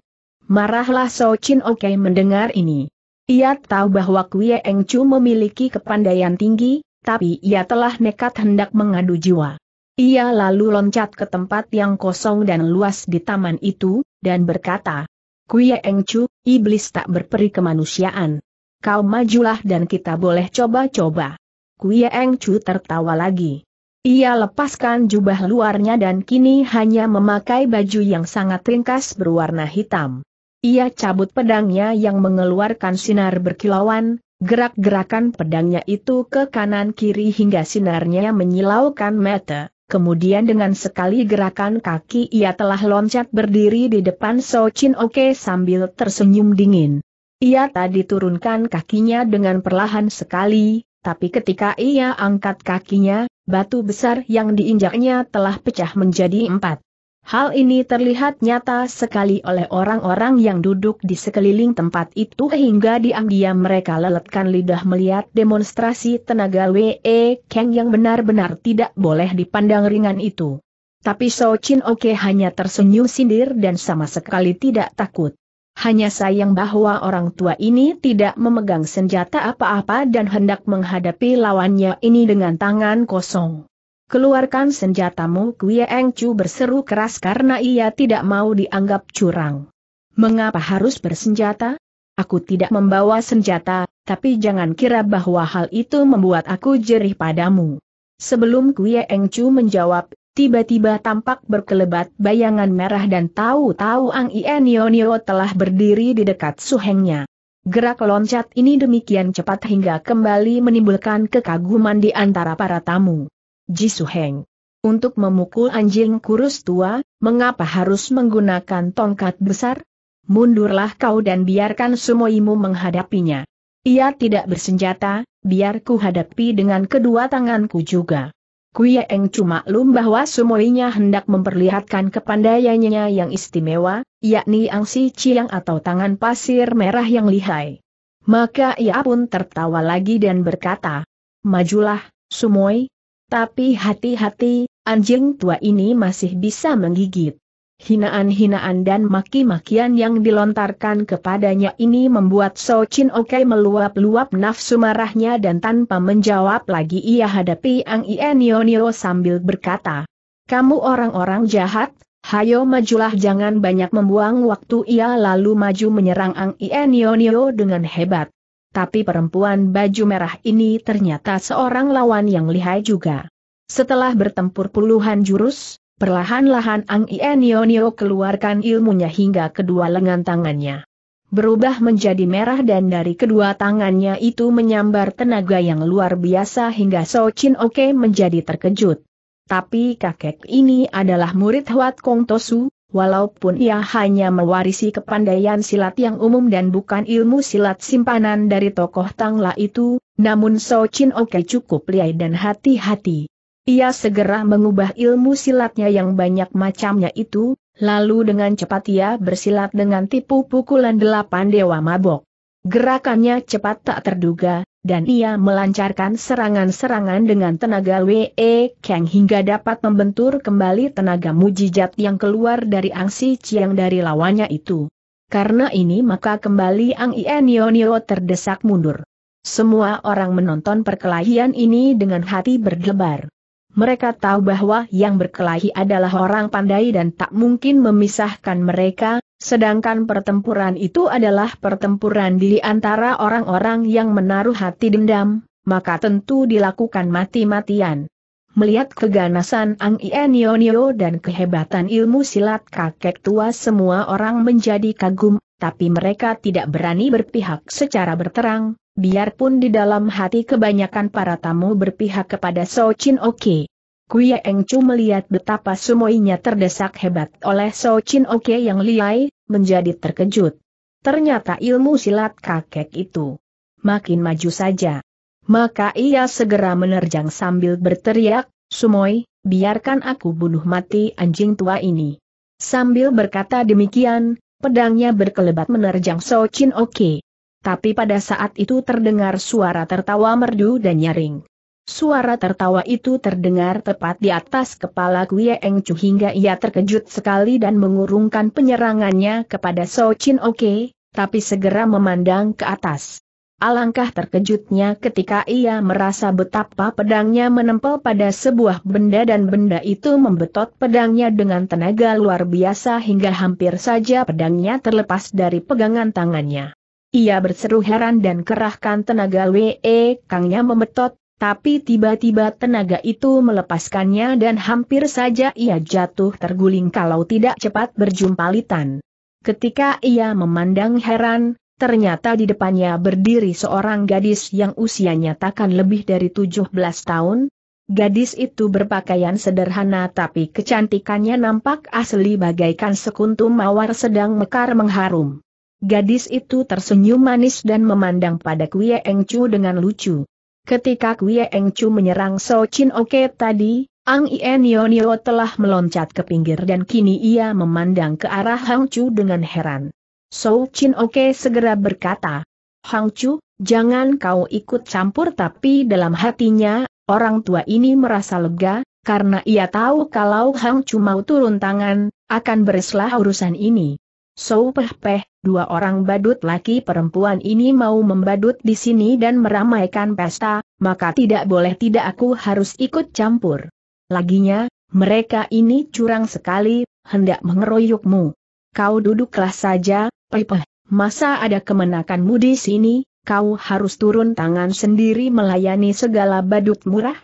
Marahlah So Chin Oke mendengar ini. Ia tahu bahwa Kuya Eng Chu memiliki kepandaian tinggi, tapi ia telah nekat hendak mengadu jiwa. Ia lalu loncat ke tempat yang kosong dan luas di taman itu, dan berkata, Kuya Engcu, iblis tak berperi kemanusiaan. Kau majulah dan kita boleh coba-coba. Kuya Engcu tertawa lagi. Ia lepaskan jubah luarnya dan kini hanya memakai baju yang sangat ringkas berwarna hitam. Ia cabut pedangnya yang mengeluarkan sinar berkilauan, gerak-gerakan pedangnya itu ke kanan-kiri hingga sinarnya menyilaukan mata. Kemudian dengan sekali gerakan kaki ia telah loncat berdiri di depan So Chin Oke sambil tersenyum dingin. Ia tadi turunkan kakinya dengan perlahan sekali, tapi ketika ia angkat kakinya, batu besar yang diinjaknya telah pecah menjadi empat. Hal ini terlihat nyata sekali oleh orang-orang yang duduk di sekeliling tempat itu hingga diam-diam mereka leletkan lidah melihat demonstrasi tenaga Wee Kang yang benar-benar tidak boleh dipandang ringan itu. Tapi So Chin Oke hanya tersenyum sindir dan sama sekali tidak takut. Hanya sayang bahwa orang tua ini tidak memegang senjata apa-apa dan hendak menghadapi lawannya ini dengan tangan kosong. Keluarkan senjatamu Kwie Eng Chu berseru keras karena ia tidak mau dianggap curang. Mengapa harus bersenjata? Aku tidak membawa senjata, tapi jangan kira bahwa hal itu membuat aku jerih padamu. Sebelum Kwie Eng Chu menjawab, tiba-tiba tampak berkelebat bayangan merah dan tahu-tahu Ang Ienionio telah berdiri di dekat suhengnya. Gerak loncat ini demikian cepat hingga kembali menimbulkan kekaguman di antara para tamu. Jisu Heng. Untuk memukul anjing kurus tua, mengapa harus menggunakan tongkat besar? Mundurlah kau dan biarkan sumoimu menghadapinya. Ia tidak bersenjata, biarku hadapi dengan kedua tanganku juga. Kuya Eng cuma lum bahwa sumoinya hendak memperlihatkan kepandaiannya yang istimewa, yakni angsi ciang atau tangan pasir merah yang lihai. Maka ia pun tertawa lagi dan berkata, Majulah, Sumoi, tapi hati-hati, anjing tua ini masih bisa menggigit. Hinaan-hinaan dan maki-makian yang dilontarkan kepadanya ini membuat So Chin Oke meluap-luap nafsu marahnya dan tanpa menjawab lagi ia hadapi Ang Ienionio sambil berkata, Kamu orang-orang jahat, hayo majulah jangan banyak membuang waktu ia lalu maju menyerang Ang Ienionio dengan hebat tapi perempuan baju merah ini ternyata seorang lawan yang lihai juga. Setelah bertempur puluhan jurus, perlahan-lahan Ang Ienionio keluarkan ilmunya hingga kedua lengan tangannya. Berubah menjadi merah dan dari kedua tangannya itu menyambar tenaga yang luar biasa hingga Chin Oke menjadi terkejut. Tapi kakek ini adalah murid Huat Kong Tosu, Walaupun ia hanya mewarisi kepandaian silat yang umum dan bukan ilmu silat simpanan dari tokoh Tangla itu, namun So Chin Oke cukup liai dan hati-hati. Ia segera mengubah ilmu silatnya yang banyak macamnya itu, lalu dengan cepat ia bersilat dengan tipu pukulan delapan dewa mabok. Gerakannya cepat tak terduga, dan ia melancarkan serangan-serangan dengan tenaga W.E. Kang hingga dapat membentur kembali tenaga mujizat yang keluar dari angsi yang dari lawannya itu. Karena ini maka kembali Ang Ienionio terdesak mundur. Semua orang menonton perkelahian ini dengan hati berdebar. Mereka tahu bahwa yang berkelahi adalah orang pandai dan tak mungkin memisahkan mereka, Sedangkan pertempuran itu adalah pertempuran di antara orang-orang yang menaruh hati dendam, maka tentu dilakukan mati-matian. Melihat keganasan Ang Ienionio dan kehebatan ilmu silat kakek tua semua orang menjadi kagum, tapi mereka tidak berani berpihak secara berterang, biarpun di dalam hati kebanyakan para tamu berpihak kepada So Chin Oke. Kuya Eng Engcu melihat betapa sumoinya terdesak hebat oleh So Chin Oke yang liai, menjadi terkejut. Ternyata ilmu silat kakek itu makin maju saja. Maka ia segera menerjang sambil berteriak, Sumoi, biarkan aku bunuh mati anjing tua ini. Sambil berkata demikian, pedangnya berkelebat menerjang So Chin Oke. Tapi pada saat itu terdengar suara tertawa merdu dan nyaring. Suara tertawa itu terdengar tepat di atas kepala Kwie Eng Chu hingga ia terkejut sekali dan mengurungkan penyerangannya kepada So Chin Oke, tapi segera memandang ke atas. Alangkah terkejutnya ketika ia merasa betapa pedangnya menempel pada sebuah benda dan benda itu membetot pedangnya dengan tenaga luar biasa hingga hampir saja pedangnya terlepas dari pegangan tangannya. Ia berseru heran dan kerahkan tenaga WE Kangnya membetot tapi tiba-tiba tenaga itu melepaskannya dan hampir saja ia jatuh terguling kalau tidak cepat berjumpa Litan. Ketika ia memandang heran, ternyata di depannya berdiri seorang gadis yang usianya takkan lebih dari 17 tahun. Gadis itu berpakaian sederhana tapi kecantikannya nampak asli bagaikan sekuntum mawar sedang mekar mengharum. Gadis itu tersenyum manis dan memandang pada Kuya Eng Chu dengan lucu. Ketika Kwee Eng Chu menyerang So Chin Oke tadi, Ang Ien Yonio telah meloncat ke pinggir dan kini ia memandang ke arah Hang Chu dengan heran. So Chin Oke segera berkata, Hang Chu, jangan kau ikut campur tapi dalam hatinya, orang tua ini merasa lega, karena ia tahu kalau Hang Chu mau turun tangan, akan bereslah urusan ini. So Peh Peh, dua orang badut laki perempuan ini mau membadut di sini dan meramaikan pesta, maka tidak boleh tidak aku harus ikut campur. Laginya, mereka ini curang sekali, hendak mengeroyokmu. Kau duduklah saja, Pepeh, masa ada kemenakanmu di sini, kau harus turun tangan sendiri melayani segala badut murah?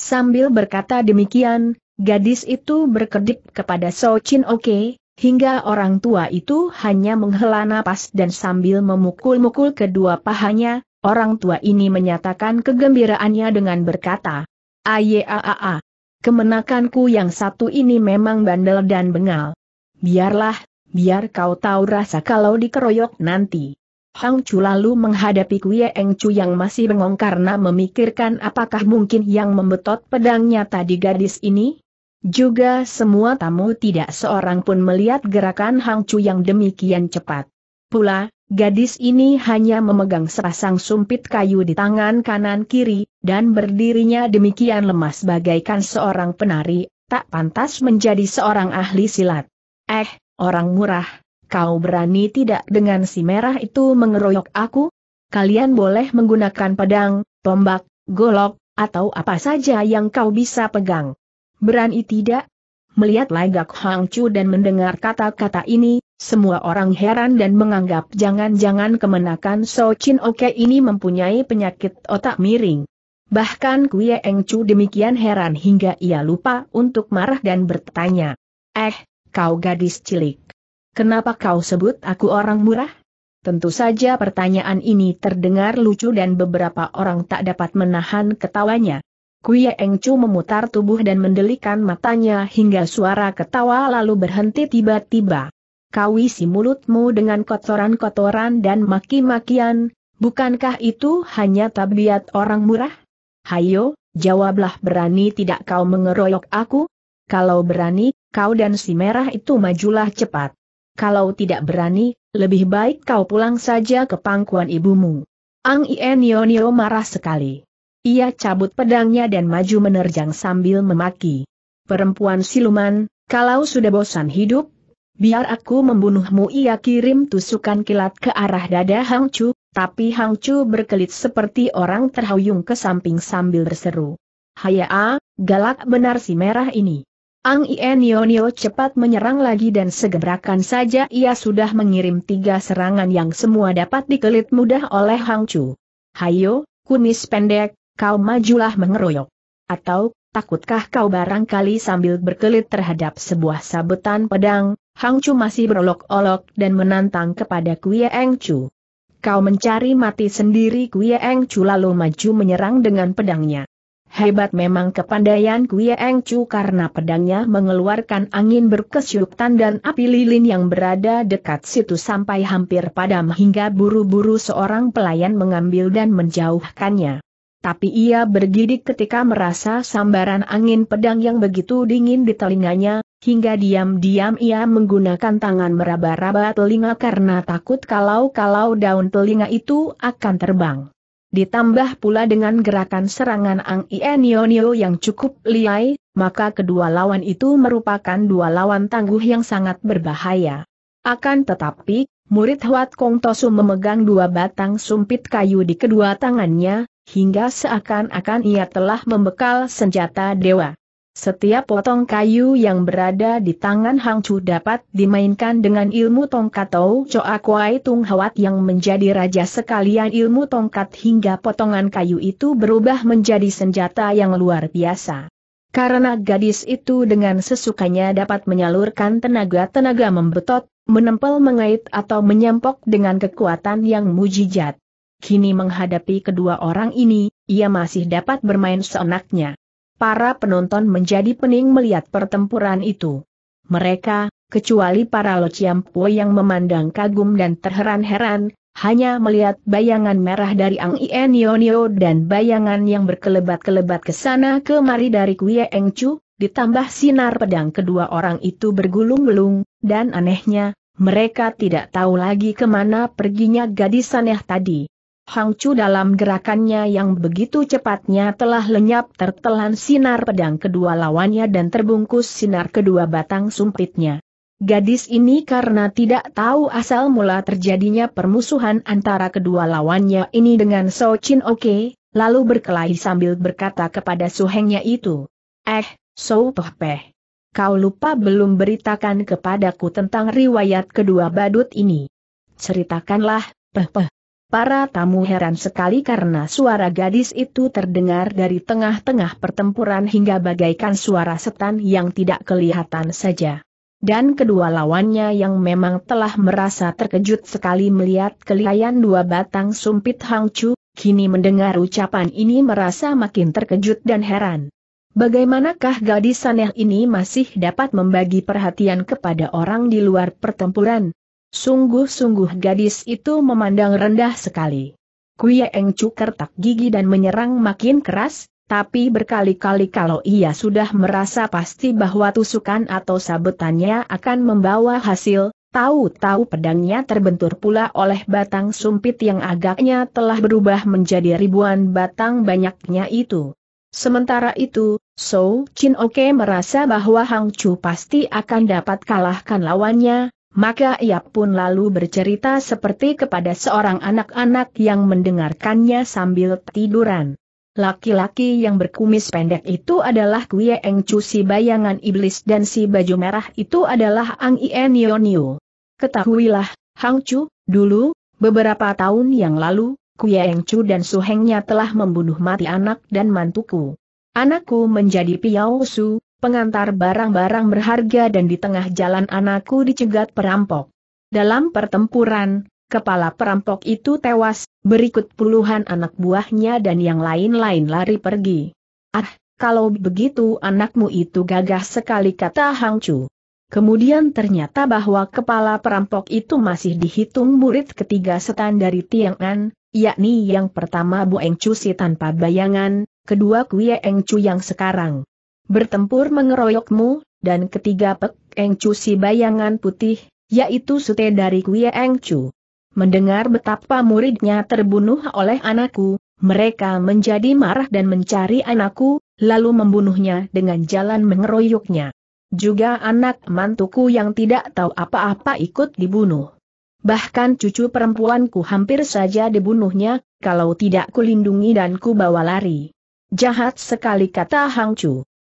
Sambil berkata demikian, gadis itu berkedip kepada So Chin Oke, okay, hingga orang tua itu hanya menghela napas dan sambil memukul-mukul kedua pahanya, orang tua ini menyatakan kegembiraannya dengan berkata, Ayaaa, kemenakanku yang satu ini memang bandel dan bengal. Biarlah, biar kau tahu rasa kalau dikeroyok nanti. Hang Chu lalu menghadapi Kuya Eng Chu yang masih bengong karena memikirkan apakah mungkin yang membetot pedangnya tadi gadis ini? Juga semua tamu tidak seorang pun melihat gerakan Hang Chu yang demikian cepat. Pula, gadis ini hanya memegang serasang sumpit kayu di tangan kanan kiri, dan berdirinya demikian lemas bagaikan seorang penari, tak pantas menjadi seorang ahli silat. Eh, orang murah, kau berani tidak dengan si merah itu mengeroyok aku? Kalian boleh menggunakan pedang, tombak, golok, atau apa saja yang kau bisa pegang. Berani tidak? Melihat lagak Hang Chu dan mendengar kata-kata ini, semua orang heran dan menganggap jangan-jangan kemenakan So Chin Oke ini mempunyai penyakit otak miring. Bahkan Kuya Eng Chu demikian heran hingga ia lupa untuk marah dan bertanya. Eh, kau gadis cilik. Kenapa kau sebut aku orang murah? Tentu saja pertanyaan ini terdengar lucu dan beberapa orang tak dapat menahan ketawanya. Kuya Engcu memutar tubuh dan mendelikan matanya hingga suara ketawa lalu berhenti tiba-tiba. Kau isi mulutmu dengan kotoran-kotoran dan maki-makian, bukankah itu hanya tabiat orang murah? Hayo, jawablah berani tidak kau mengeroyok aku? Kalau berani, kau dan si merah itu majulah cepat. Kalau tidak berani, lebih baik kau pulang saja ke pangkuan ibumu. Ang Ienionio marah sekali. Ia cabut pedangnya dan maju menerjang sambil memaki. Perempuan siluman, kalau sudah bosan hidup, biar aku membunuhmu ia kirim tusukan kilat ke arah dada Hang Chu, tapi Hang Chu berkelit seperti orang terhuyung ke samping sambil berseru. Haiya, galak benar si merah ini. Ang Ienionio cepat menyerang lagi dan segebrakan saja ia sudah mengirim tiga serangan yang semua dapat dikelit mudah oleh Hang Chu. Hayo, kumis pendek, kau majulah mengeroyok. Atau, takutkah kau barangkali sambil berkelit terhadap sebuah sabetan pedang, Hang Chu masih berolok-olok dan menantang kepada Kuya Eng Chu. Kau mencari mati sendiri Kuya Eng Chu lalu maju menyerang dengan pedangnya. Hebat memang kepandaian Kuya Eng Chu karena pedangnya mengeluarkan angin berkesyutan dan api lilin yang berada dekat situ sampai hampir padam hingga buru-buru seorang pelayan mengambil dan menjauhkannya. Tapi ia bergidik ketika merasa sambaran angin pedang yang begitu dingin di telinganya, hingga diam-diam ia menggunakan tangan meraba-raba telinga karena takut kalau-kalau daun telinga itu akan terbang. Ditambah pula dengan gerakan serangan Ang Ienionio yang cukup liai, maka kedua lawan itu merupakan dua lawan tangguh yang sangat berbahaya. Akan tetapi, murid Huat Kong Tosu memegang dua batang sumpit kayu di kedua tangannya, hingga seakan-akan ia telah membekal senjata dewa. Setiap potong kayu yang berada di tangan Hang Chu dapat dimainkan dengan ilmu tongkat Tau Choa Kuai Tung Hawat yang menjadi raja sekalian ilmu tongkat hingga potongan kayu itu berubah menjadi senjata yang luar biasa. Karena gadis itu dengan sesukanya dapat menyalurkan tenaga-tenaga membetot, menempel mengait atau menyempok dengan kekuatan yang mujijat kini menghadapi kedua orang ini, ia masih dapat bermain seenaknya. Para penonton menjadi pening melihat pertempuran itu. Mereka, kecuali para lociampu yang memandang kagum dan terheran-heran, hanya melihat bayangan merah dari Ang Ien Yonio dan bayangan yang berkelebat-kelebat ke sana kemari dari Eng Engcu, ditambah sinar pedang kedua orang itu bergulung-gulung, dan anehnya, mereka tidak tahu lagi kemana perginya gadis aneh tadi. Hang Chu dalam gerakannya yang begitu cepatnya telah lenyap tertelan sinar pedang kedua lawannya dan terbungkus sinar kedua batang sumpitnya. Gadis ini karena tidak tahu asal mula terjadinya permusuhan antara kedua lawannya ini dengan So Chin Oke, lalu berkelahi sambil berkata kepada suhengnya itu. Eh, So Toh Peh. Kau lupa belum beritakan kepadaku tentang riwayat kedua badut ini. Ceritakanlah, Peh Peh. Para tamu heran sekali karena suara gadis itu terdengar dari tengah-tengah pertempuran hingga bagaikan suara setan yang tidak kelihatan saja. Dan kedua lawannya yang memang telah merasa terkejut sekali melihat kelihayan dua batang sumpit hangcu, kini mendengar ucapan ini merasa makin terkejut dan heran. Bagaimanakah gadis aneh ini masih dapat membagi perhatian kepada orang di luar pertempuran? Sungguh-sungguh gadis itu memandang rendah sekali. Kuya Eng Cu kertak gigi dan menyerang makin keras, tapi berkali-kali kalau ia sudah merasa pasti bahwa tusukan atau sabetannya akan membawa hasil, tahu-tahu pedangnya terbentur pula oleh batang sumpit yang agaknya telah berubah menjadi ribuan batang banyaknya itu. Sementara itu, So Chin Oke merasa bahwa Hang Chu pasti akan dapat kalahkan lawannya, maka ia pun lalu bercerita seperti kepada seorang anak-anak yang mendengarkannya sambil tiduran. Laki-laki yang berkumis pendek itu adalah Kuye Eng Chu si bayangan iblis dan si baju merah itu adalah Ang Ien Ketahuilah, Hang Chu, dulu, beberapa tahun yang lalu, Kuye Eng Chu dan suhengnya telah membunuh mati anak dan mantuku. Anakku menjadi Piao Su, pengantar barang-barang berharga dan di tengah jalan anakku dicegat perampok. Dalam pertempuran, kepala perampok itu tewas, berikut puluhan anak buahnya dan yang lain-lain lari pergi. Ah, kalau begitu anakmu itu gagah sekali kata Hang Chu. Kemudian ternyata bahwa kepala perampok itu masih dihitung murid ketiga setan dari Tiang'an, yakni yang pertama Bu Eng Chu si tanpa bayangan, kedua Kui Eng Chu yang sekarang bertempur mengeroyokmu, dan ketiga Pek Eng Chu si bayangan putih, yaitu sute dari kuya Eng Mendengar betapa muridnya terbunuh oleh anakku, mereka menjadi marah dan mencari anakku, lalu membunuhnya dengan jalan mengeroyoknya. Juga anak mantuku yang tidak tahu apa-apa ikut dibunuh. Bahkan cucu perempuanku hampir saja dibunuhnya, kalau tidak kulindungi dan kubawa lari. Jahat sekali kata Hang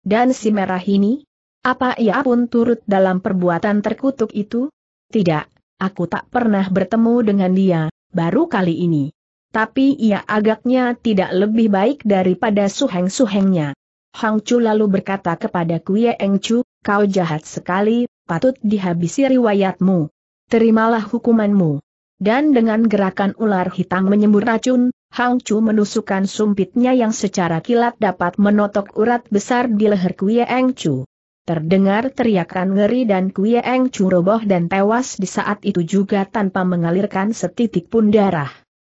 dan si merah ini? Apa ia pun turut dalam perbuatan terkutuk itu? Tidak, aku tak pernah bertemu dengan dia, baru kali ini. Tapi ia agaknya tidak lebih baik daripada suheng-suhengnya. Hang Chu lalu berkata kepada Kuye Eng Chu, kau jahat sekali, patut dihabisi riwayatmu. Terimalah hukumanmu. Dan dengan gerakan ular hitam menyembur racun, Hang Chu menusukkan sumpitnya yang secara kilat dapat menotok urat besar di leher Kuya Eng Chu. Terdengar teriakan ngeri dan Kuya Eng Chu roboh dan tewas di saat itu juga tanpa mengalirkan setitik pun darah.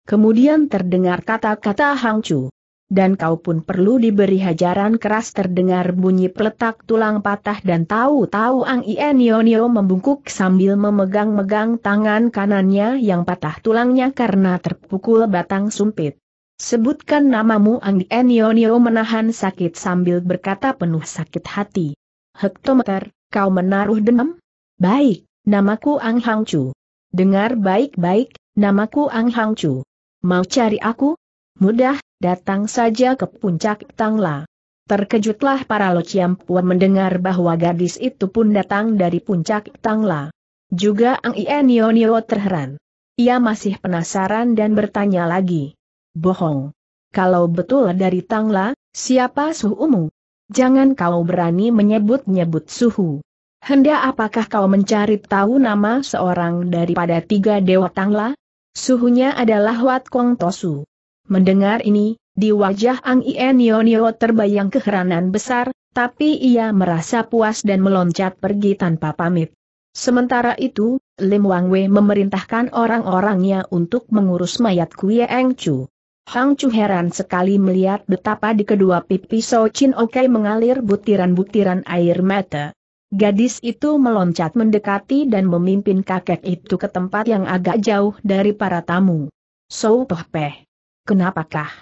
Kemudian terdengar kata-kata Hang Chu dan kau pun perlu diberi hajaran keras terdengar bunyi peletak tulang patah dan tahu-tahu Ang Ienionio membungkuk sambil memegang-megang tangan kanannya yang patah tulangnya karena terpukul batang sumpit. Sebutkan namamu Ang Ienionio menahan sakit sambil berkata penuh sakit hati. Hektometer, kau menaruh demam? Baik, namaku Ang Hangchu. Dengar baik-baik, namaku Ang Hangchu. Mau cari aku? Mudah, datang saja ke puncak Tangla. Terkejutlah para puan mendengar bahwa gadis itu pun datang dari puncak Tangla. Juga Ang Ienionio terheran. Ia masih penasaran dan bertanya lagi. Bohong. Kalau betul dari Tangla, siapa suhumu? Jangan kau berani menyebut-nyebut suhu. Hendak apakah kau mencari tahu nama seorang daripada tiga dewa Tangla? Suhunya adalah Wat Kong Tosu. Mendengar ini, di wajah Ang Ienionio terbayang keheranan besar, tapi ia merasa puas dan meloncat pergi tanpa pamit. Sementara itu, Lim Wang Wei memerintahkan orang-orangnya untuk mengurus mayat Kuya Eng Chu. Hang Chu heran sekali melihat betapa di kedua pipi So Chin Oke mengalir butiran-butiran air mata. Gadis itu meloncat mendekati dan memimpin kakek itu ke tempat yang agak jauh dari para tamu. So Toh Peh Kenapakah?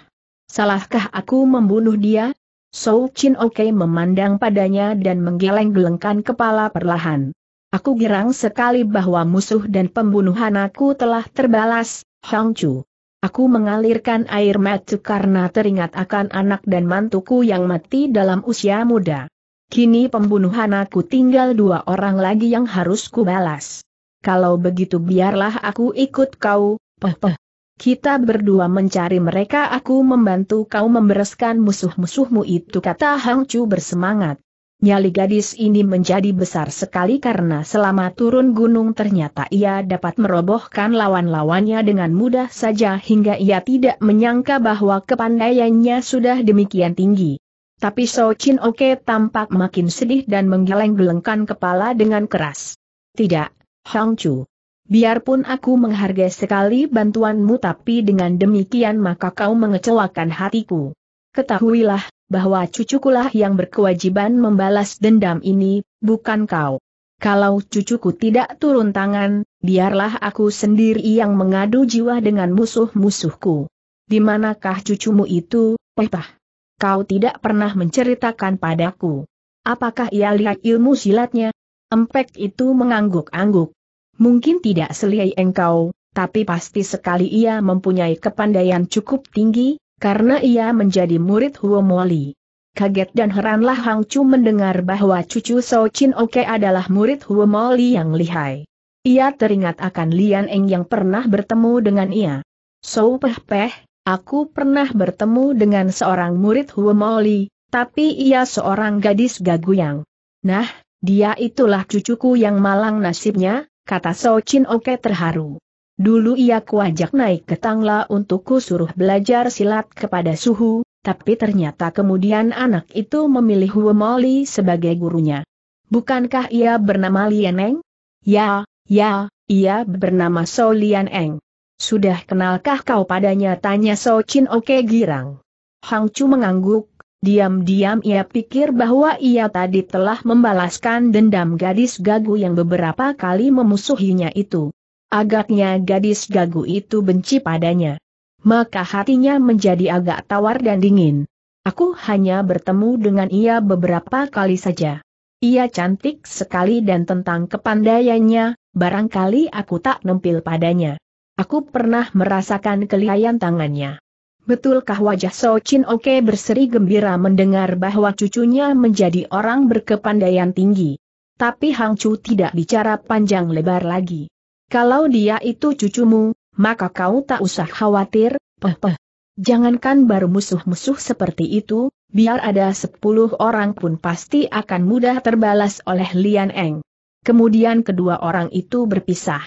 Salahkah aku membunuh dia? So Chin Oke memandang padanya dan menggeleng-gelengkan kepala perlahan. Aku girang sekali bahwa musuh dan pembunuhan aku telah terbalas, Hang Chu. Aku mengalirkan air mata karena teringat akan anak dan mantuku yang mati dalam usia muda. Kini pembunuhan aku tinggal dua orang lagi yang harus kubalas. Kalau begitu biarlah aku ikut kau, peh peh. Kita berdua mencari mereka aku membantu kau membereskan musuh-musuhmu itu kata Hang Chu bersemangat. Nyali gadis ini menjadi besar sekali karena selama turun gunung ternyata ia dapat merobohkan lawan-lawannya dengan mudah saja hingga ia tidak menyangka bahwa kepandaiannya sudah demikian tinggi. Tapi So Chin Oke tampak makin sedih dan menggeleng-gelengkan kepala dengan keras. Tidak, Hang Chu. Biarpun aku menghargai sekali bantuanmu tapi dengan demikian maka kau mengecewakan hatiku. Ketahuilah, bahwa cucukulah yang berkewajiban membalas dendam ini, bukan kau. Kalau cucuku tidak turun tangan, biarlah aku sendiri yang mengadu jiwa dengan musuh-musuhku. Di manakah cucumu itu, Pepah? Kau tidak pernah menceritakan padaku. Apakah ia lihat ilmu silatnya? Empek itu mengangguk-angguk. Mungkin tidak seliai engkau, tapi pasti sekali ia mempunyai kepandaian cukup tinggi, karena ia menjadi murid Huomoli. Kaget dan heranlah Hang Chu mendengar bahwa cucu So Chin Oke adalah murid Huomoli yang lihai. Ia teringat akan Lian Eng yang pernah bertemu dengan ia. So Peh Peh, aku pernah bertemu dengan seorang murid Huomoli, tapi ia seorang gadis gaguyang. Nah, dia itulah cucuku yang malang nasibnya, kata So Chin Oke terharu. Dulu ia kuajak naik ke Tangla untuk kusuruh belajar silat kepada Suhu, tapi ternyata kemudian anak itu memilih Huomoli sebagai gurunya. Bukankah ia bernama Lian Eng? Ya, ya, ia bernama So Lian Eng. Sudah kenalkah kau padanya? Tanya So Chin Oke girang. Hang Chu mengangguk, Diam-diam ia pikir bahwa ia tadi telah membalaskan dendam gadis gagu yang beberapa kali memusuhinya itu. Agaknya gadis gagu itu benci padanya. Maka hatinya menjadi agak tawar dan dingin. Aku hanya bertemu dengan ia beberapa kali saja. Ia cantik sekali dan tentang kepandaiannya, barangkali aku tak nempil padanya. Aku pernah merasakan kelihayan tangannya. Betulkah wajah So Chin Oke berseri gembira mendengar bahwa cucunya menjadi orang berkepandaian tinggi? Tapi Hang Chu tidak bicara panjang lebar lagi. Kalau dia itu cucumu, maka kau tak usah khawatir, peh-peh. Jangankan baru musuh-musuh seperti itu, biar ada sepuluh orang pun pasti akan mudah terbalas oleh Lian Eng. Kemudian kedua orang itu berpisah.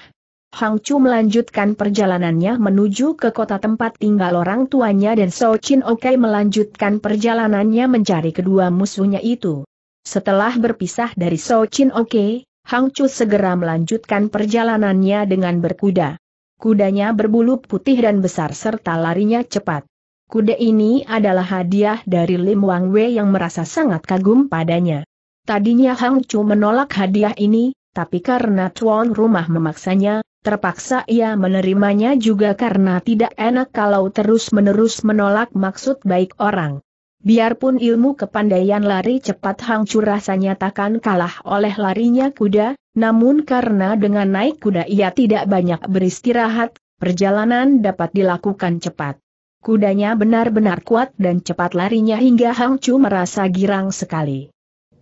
Hang Chu melanjutkan perjalanannya menuju ke kota tempat tinggal orang tuanya dan So Chin Oke melanjutkan perjalanannya mencari kedua musuhnya itu. Setelah berpisah dari So Chin Oke, Hang Chu segera melanjutkan perjalanannya dengan berkuda. Kudanya berbulu putih dan besar serta larinya cepat. Kuda ini adalah hadiah dari Lim Wang Wei yang merasa sangat kagum padanya. Tadinya Hang Chu menolak hadiah ini, tapi karena tuan rumah memaksanya, Terpaksa ia menerimanya juga karena tidak enak kalau terus-menerus menolak maksud baik orang. Biarpun ilmu kepandaian lari cepat hancur rasanya takkan kalah oleh larinya kuda, namun karena dengan naik kuda ia tidak banyak beristirahat, perjalanan dapat dilakukan cepat. Kudanya benar-benar kuat dan cepat larinya hingga Hang Chu merasa girang sekali.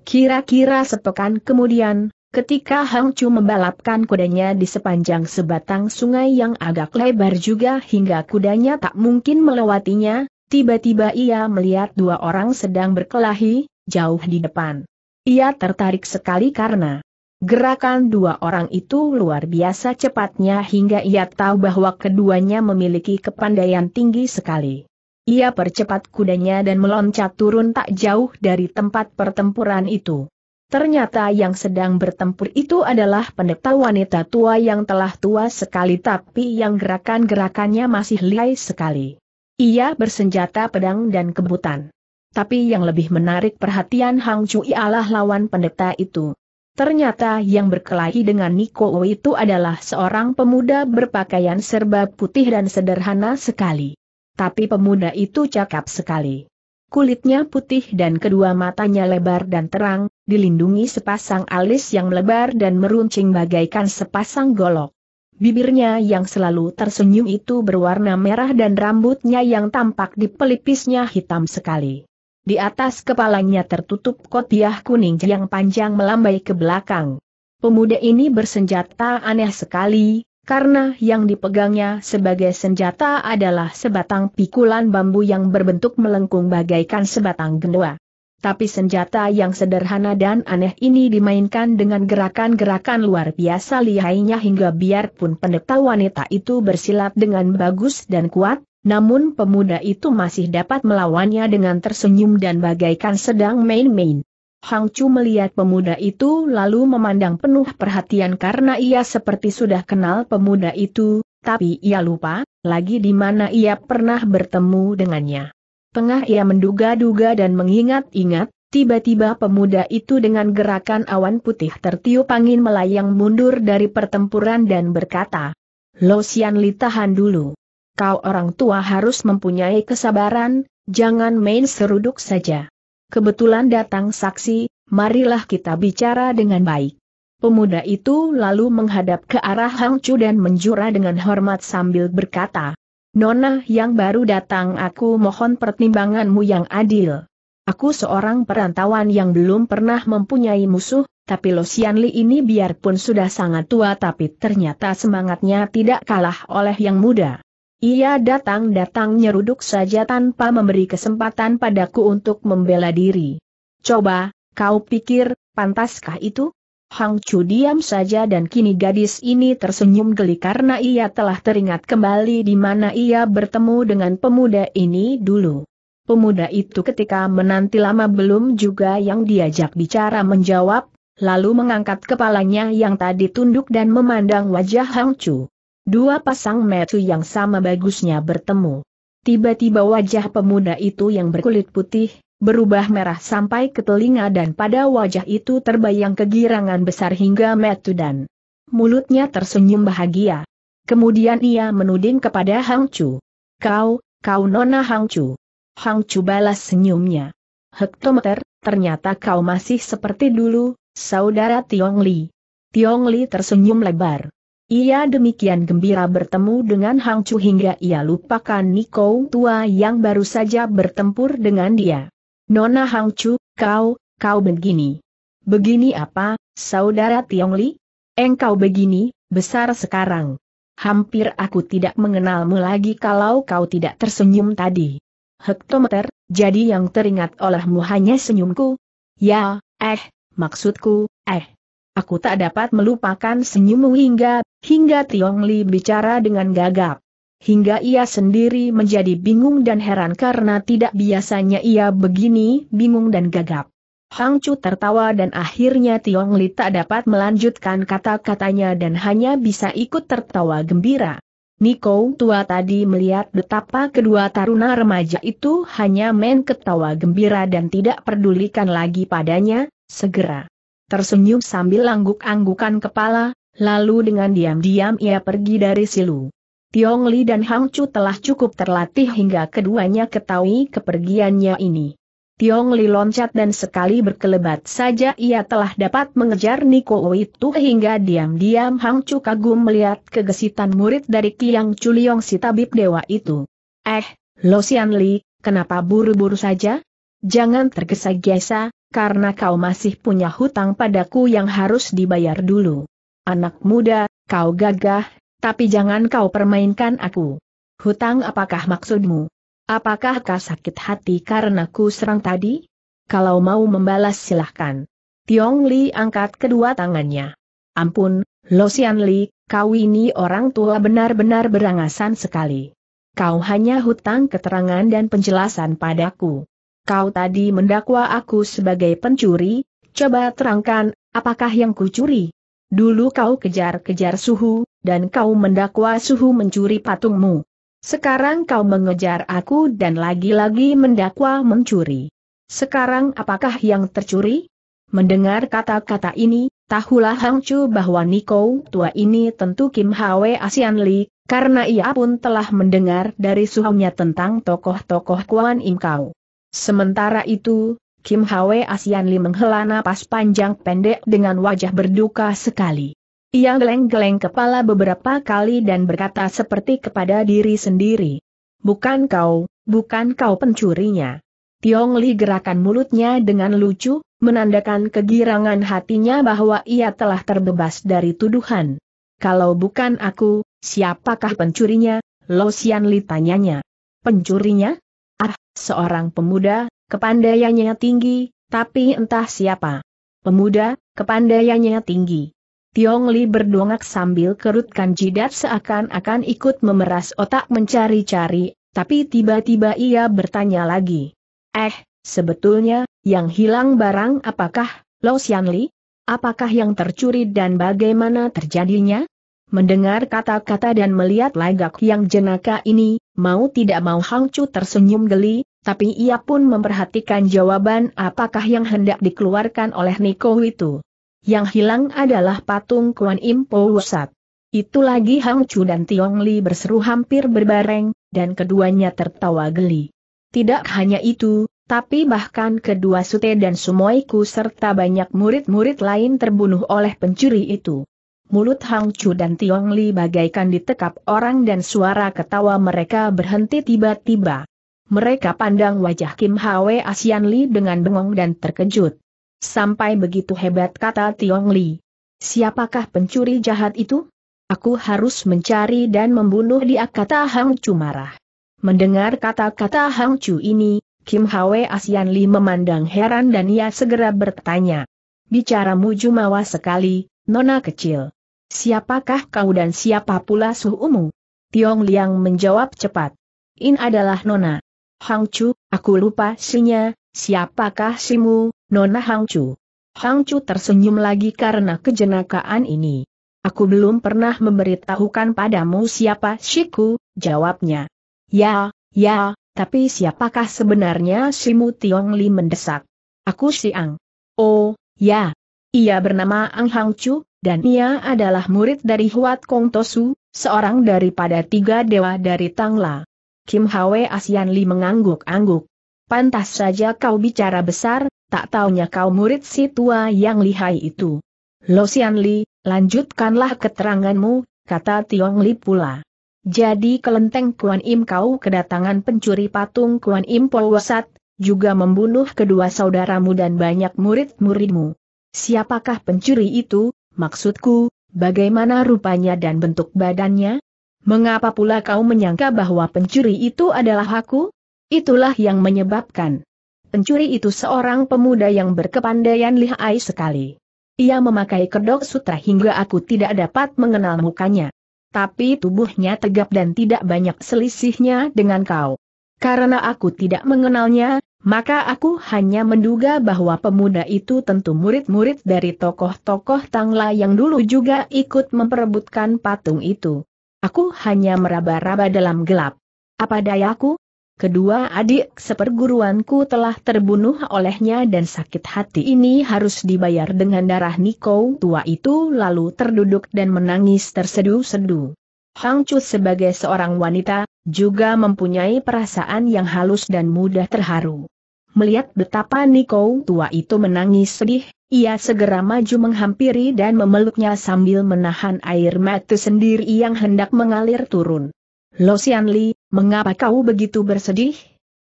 Kira-kira sepekan kemudian, Ketika Hang Chu membalapkan kudanya di sepanjang sebatang sungai yang agak lebar juga hingga kudanya tak mungkin melewatinya, tiba-tiba ia melihat dua orang sedang berkelahi, jauh di depan. Ia tertarik sekali karena gerakan dua orang itu luar biasa cepatnya hingga ia tahu bahwa keduanya memiliki kepandaian tinggi sekali. Ia percepat kudanya dan meloncat turun tak jauh dari tempat pertempuran itu. Ternyata yang sedang bertempur itu adalah pendeta wanita tua yang telah tua sekali tapi yang gerakan-gerakannya masih liai sekali. Ia bersenjata pedang dan kebutan. Tapi yang lebih menarik perhatian Hang Chu ialah lawan pendeta itu. Ternyata yang berkelahi dengan Niko itu adalah seorang pemuda berpakaian serba putih dan sederhana sekali. Tapi pemuda itu cakap sekali. Kulitnya putih dan kedua matanya lebar dan terang, dilindungi sepasang alis yang lebar dan meruncing bagaikan sepasang golok. Bibirnya yang selalu tersenyum itu berwarna merah dan rambutnya yang tampak di pelipisnya hitam sekali. Di atas kepalanya tertutup kotiah kuning yang panjang melambai ke belakang. Pemuda ini bersenjata aneh sekali, karena yang dipegangnya sebagai senjata adalah sebatang pikulan bambu yang berbentuk melengkung bagaikan sebatang gendua. Tapi senjata yang sederhana dan aneh ini dimainkan dengan gerakan-gerakan luar biasa lihainya hingga biarpun pendeta wanita itu bersilat dengan bagus dan kuat, namun pemuda itu masih dapat melawannya dengan tersenyum dan bagaikan sedang main-main. Hang Chu melihat pemuda itu lalu memandang penuh perhatian karena ia seperti sudah kenal pemuda itu, tapi ia lupa, lagi di mana ia pernah bertemu dengannya. Tengah ia menduga-duga dan mengingat-ingat, tiba-tiba pemuda itu dengan gerakan awan putih tertiup angin melayang mundur dari pertempuran dan berkata, Lo Sian Li tahan dulu. Kau orang tua harus mempunyai kesabaran, jangan main seruduk saja. Kebetulan datang saksi, marilah kita bicara dengan baik. Pemuda itu lalu menghadap ke arah Hang Chu dan menjura dengan hormat sambil berkata, Nona yang baru datang aku mohon pertimbanganmu yang adil. Aku seorang perantauan yang belum pernah mempunyai musuh, tapi Lo Xianli ini biarpun sudah sangat tua tapi ternyata semangatnya tidak kalah oleh yang muda. Ia datang-datang nyeruduk saja tanpa memberi kesempatan padaku untuk membela diri. Coba, kau pikir, pantaskah itu? Hang Chu diam saja dan kini gadis ini tersenyum geli karena ia telah teringat kembali di mana ia bertemu dengan pemuda ini dulu. Pemuda itu ketika menanti lama belum juga yang diajak bicara menjawab, lalu mengangkat kepalanya yang tadi tunduk dan memandang wajah Hang Chu. Dua pasang metu yang sama bagusnya bertemu. Tiba-tiba wajah pemuda itu yang berkulit putih, berubah merah sampai ke telinga dan pada wajah itu terbayang kegirangan besar hingga metu dan mulutnya tersenyum bahagia. Kemudian ia menuding kepada Hang Chu. Kau, kau nona Hang Chu. Hang Chu balas senyumnya. Hektometer, ternyata kau masih seperti dulu, saudara Tiong Li. Tiong Li tersenyum lebar. Ia demikian gembira bertemu dengan Hang Chu hingga ia lupakan Niko tua yang baru saja bertempur dengan dia. Nona Hang Chu, kau, kau begini. Begini apa, saudara Tiong Li? Engkau begini, besar sekarang. Hampir aku tidak mengenalmu lagi kalau kau tidak tersenyum tadi. Hektometer, jadi yang teringat olehmu hanya senyumku? Ya, eh, maksudku, eh. Aku tak dapat melupakan senyummu hingga, hingga Tiong Li bicara dengan gagap. Hingga ia sendiri menjadi bingung dan heran karena tidak biasanya ia begini bingung dan gagap. Hang Chu tertawa dan akhirnya Tiong Li tak dapat melanjutkan kata-katanya dan hanya bisa ikut tertawa gembira. Niko tua tadi melihat betapa kedua taruna remaja itu hanya main ketawa gembira dan tidak pedulikan lagi padanya, segera tersenyum sambil angguk-anggukan kepala, lalu dengan diam-diam ia pergi dari silu. Tiong Li dan Hang Chu telah cukup terlatih hingga keduanya ketahui kepergiannya ini. Tiong Li loncat dan sekali berkelebat saja ia telah dapat mengejar Niko itu hingga diam-diam Hang Chu kagum melihat kegesitan murid dari Kiang Chuliong si tabib dewa itu. Eh, Lo Xian Li, kenapa buru-buru saja? Jangan tergesa-gesa, karena kau masih punya hutang padaku yang harus dibayar dulu. Anak muda, kau gagah, tapi jangan kau permainkan aku. Hutang apakah maksudmu? Apakah kau sakit hati karena ku serang tadi? Kalau mau membalas silahkan. Tiong Li angkat kedua tangannya. Ampun, Lo Xian Li, kau ini orang tua benar-benar berangasan sekali. Kau hanya hutang keterangan dan penjelasan padaku kau tadi mendakwa aku sebagai pencuri, coba terangkan, apakah yang kucuri? Dulu kau kejar-kejar suhu, dan kau mendakwa suhu mencuri patungmu. Sekarang kau mengejar aku dan lagi-lagi mendakwa mencuri. Sekarang apakah yang tercuri? Mendengar kata-kata ini, tahulah Hang Chu bahwa Niko tua ini tentu Kim Hwe Asian Li, karena ia pun telah mendengar dari suhunya tentang tokoh-tokoh Kuan Im Kau. Sementara itu, Kim Hwe Asian Lee menghela napas panjang pendek dengan wajah berduka sekali. Ia geleng-geleng kepala beberapa kali dan berkata seperti kepada diri sendiri. Bukan kau, bukan kau pencurinya. Tiong Li gerakan mulutnya dengan lucu, menandakan kegirangan hatinya bahwa ia telah terbebas dari tuduhan. Kalau bukan aku, siapakah pencurinya? Lo Xian Li tanyanya. Pencurinya? Ah, seorang pemuda, kepandaiannya tinggi, tapi entah siapa. Pemuda, kepandaiannya tinggi. Tiong Li berdongak sambil kerutkan jidat seakan-akan ikut memeras otak mencari-cari, tapi tiba-tiba ia bertanya lagi. Eh, sebetulnya, yang hilang barang apakah, Lo Xian Li? Apakah yang tercuri dan bagaimana terjadinya? Mendengar kata-kata dan melihat lagak yang jenaka ini, Mau tidak mau Hang Chu tersenyum geli, tapi ia pun memperhatikan jawaban apakah yang hendak dikeluarkan oleh Niko itu. Yang hilang adalah patung Kuan Im Po Wusat. Itu lagi Hang Chu dan Tiong Li berseru hampir berbareng, dan keduanya tertawa geli. Tidak hanya itu, tapi bahkan kedua Sute dan Sumoiku serta banyak murid-murid lain terbunuh oleh pencuri itu. Mulut Hang Chu dan Tiong Li bagaikan ditekap orang dan suara ketawa mereka berhenti tiba-tiba. Mereka pandang wajah Kim Hwe Asian Li dengan bengong dan terkejut. Sampai begitu hebat kata Tiong Li. Siapakah pencuri jahat itu? Aku harus mencari dan membunuh dia kata Hang Chu marah. Mendengar kata-kata Hang Chu ini, Kim Hwe Asian Li memandang heran dan ia segera bertanya. Bicaramu jumawa sekali, nona kecil. Siapakah kau dan siapa pula suhumu? Tiong Liang menjawab cepat. In adalah Nona. Hang Chu, aku lupa sinya, siapakah simu, Nona Hang Chu? Hang Chu tersenyum lagi karena kejenakaan ini. Aku belum pernah memberitahukan padamu siapa siku, jawabnya. Ya, ya, tapi siapakah sebenarnya simu Tiong Li mendesak? Aku Siang. Oh, ya. Ia bernama Ang Hang Chu, dan ia adalah murid dari Huat Kong Tosu, seorang daripada tiga dewa dari Tangla. Kim Hwe Asian Li mengangguk-angguk. Pantas saja kau bicara besar, tak taunya kau murid si tua yang lihai itu. Lo Sian Li, lanjutkanlah keteranganmu, kata Tiong Li pula. Jadi kelenteng Kuan Im kau kedatangan pencuri patung Kuan Im Polwasat, juga membunuh kedua saudaramu dan banyak murid-muridmu. Siapakah pencuri itu, Maksudku, bagaimana rupanya dan bentuk badannya? Mengapa pula kau menyangka bahwa pencuri itu adalah aku? Itulah yang menyebabkan. Pencuri itu seorang pemuda yang berkepandaian lihai sekali. Ia memakai kedok sutra hingga aku tidak dapat mengenal mukanya. Tapi tubuhnya tegap dan tidak banyak selisihnya dengan kau. Karena aku tidak mengenalnya, maka aku hanya menduga bahwa pemuda itu tentu murid-murid dari tokoh-tokoh Tangla yang dulu juga ikut memperebutkan patung itu. Aku hanya meraba-raba dalam gelap. Apa dayaku? Kedua adik seperguruanku telah terbunuh olehnya dan sakit hati ini harus dibayar dengan darah Niko tua itu lalu terduduk dan menangis tersedu-sedu. Hang Chu sebagai seorang wanita, juga mempunyai perasaan yang halus dan mudah terharu. Melihat betapa Niko tua itu menangis sedih, ia segera maju menghampiri dan memeluknya sambil menahan air mata sendiri yang hendak mengalir turun. Lo Li, mengapa kau begitu bersedih?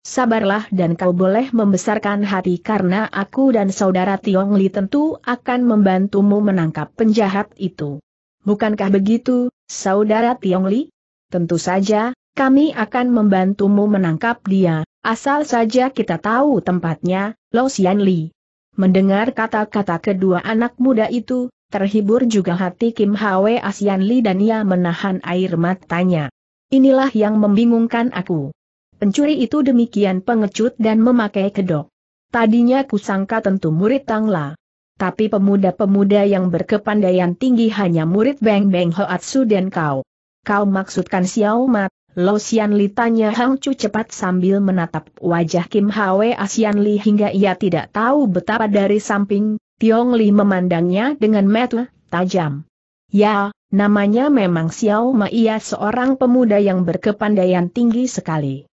Sabarlah dan kau boleh membesarkan hati karena aku dan saudara Tiong Tiongli tentu akan membantumu menangkap penjahat itu. Bukankah begitu, Saudara Tiong Li? Tentu saja, kami akan membantumu menangkap dia, asal saja kita tahu tempatnya, Lo Xian Li. Mendengar kata-kata kedua anak muda itu, terhibur juga hati Kim Hwe Asian Li dan ia menahan air matanya. Inilah yang membingungkan aku. Pencuri itu demikian pengecut dan memakai kedok. Tadinya kusangka tentu murid Tangla tapi pemuda-pemuda yang berkepandaian tinggi hanya murid Beng Beng Hoatsu dan kau. Kau maksudkan Xiao Mat, Lo Xian Li tanya Hang Chu cepat sambil menatap wajah Kim Hwe Asian Li hingga ia tidak tahu betapa dari samping, Tiong Li memandangnya dengan mata tajam. Ya, namanya memang Xiao Ma ia seorang pemuda yang berkepandaian tinggi sekali.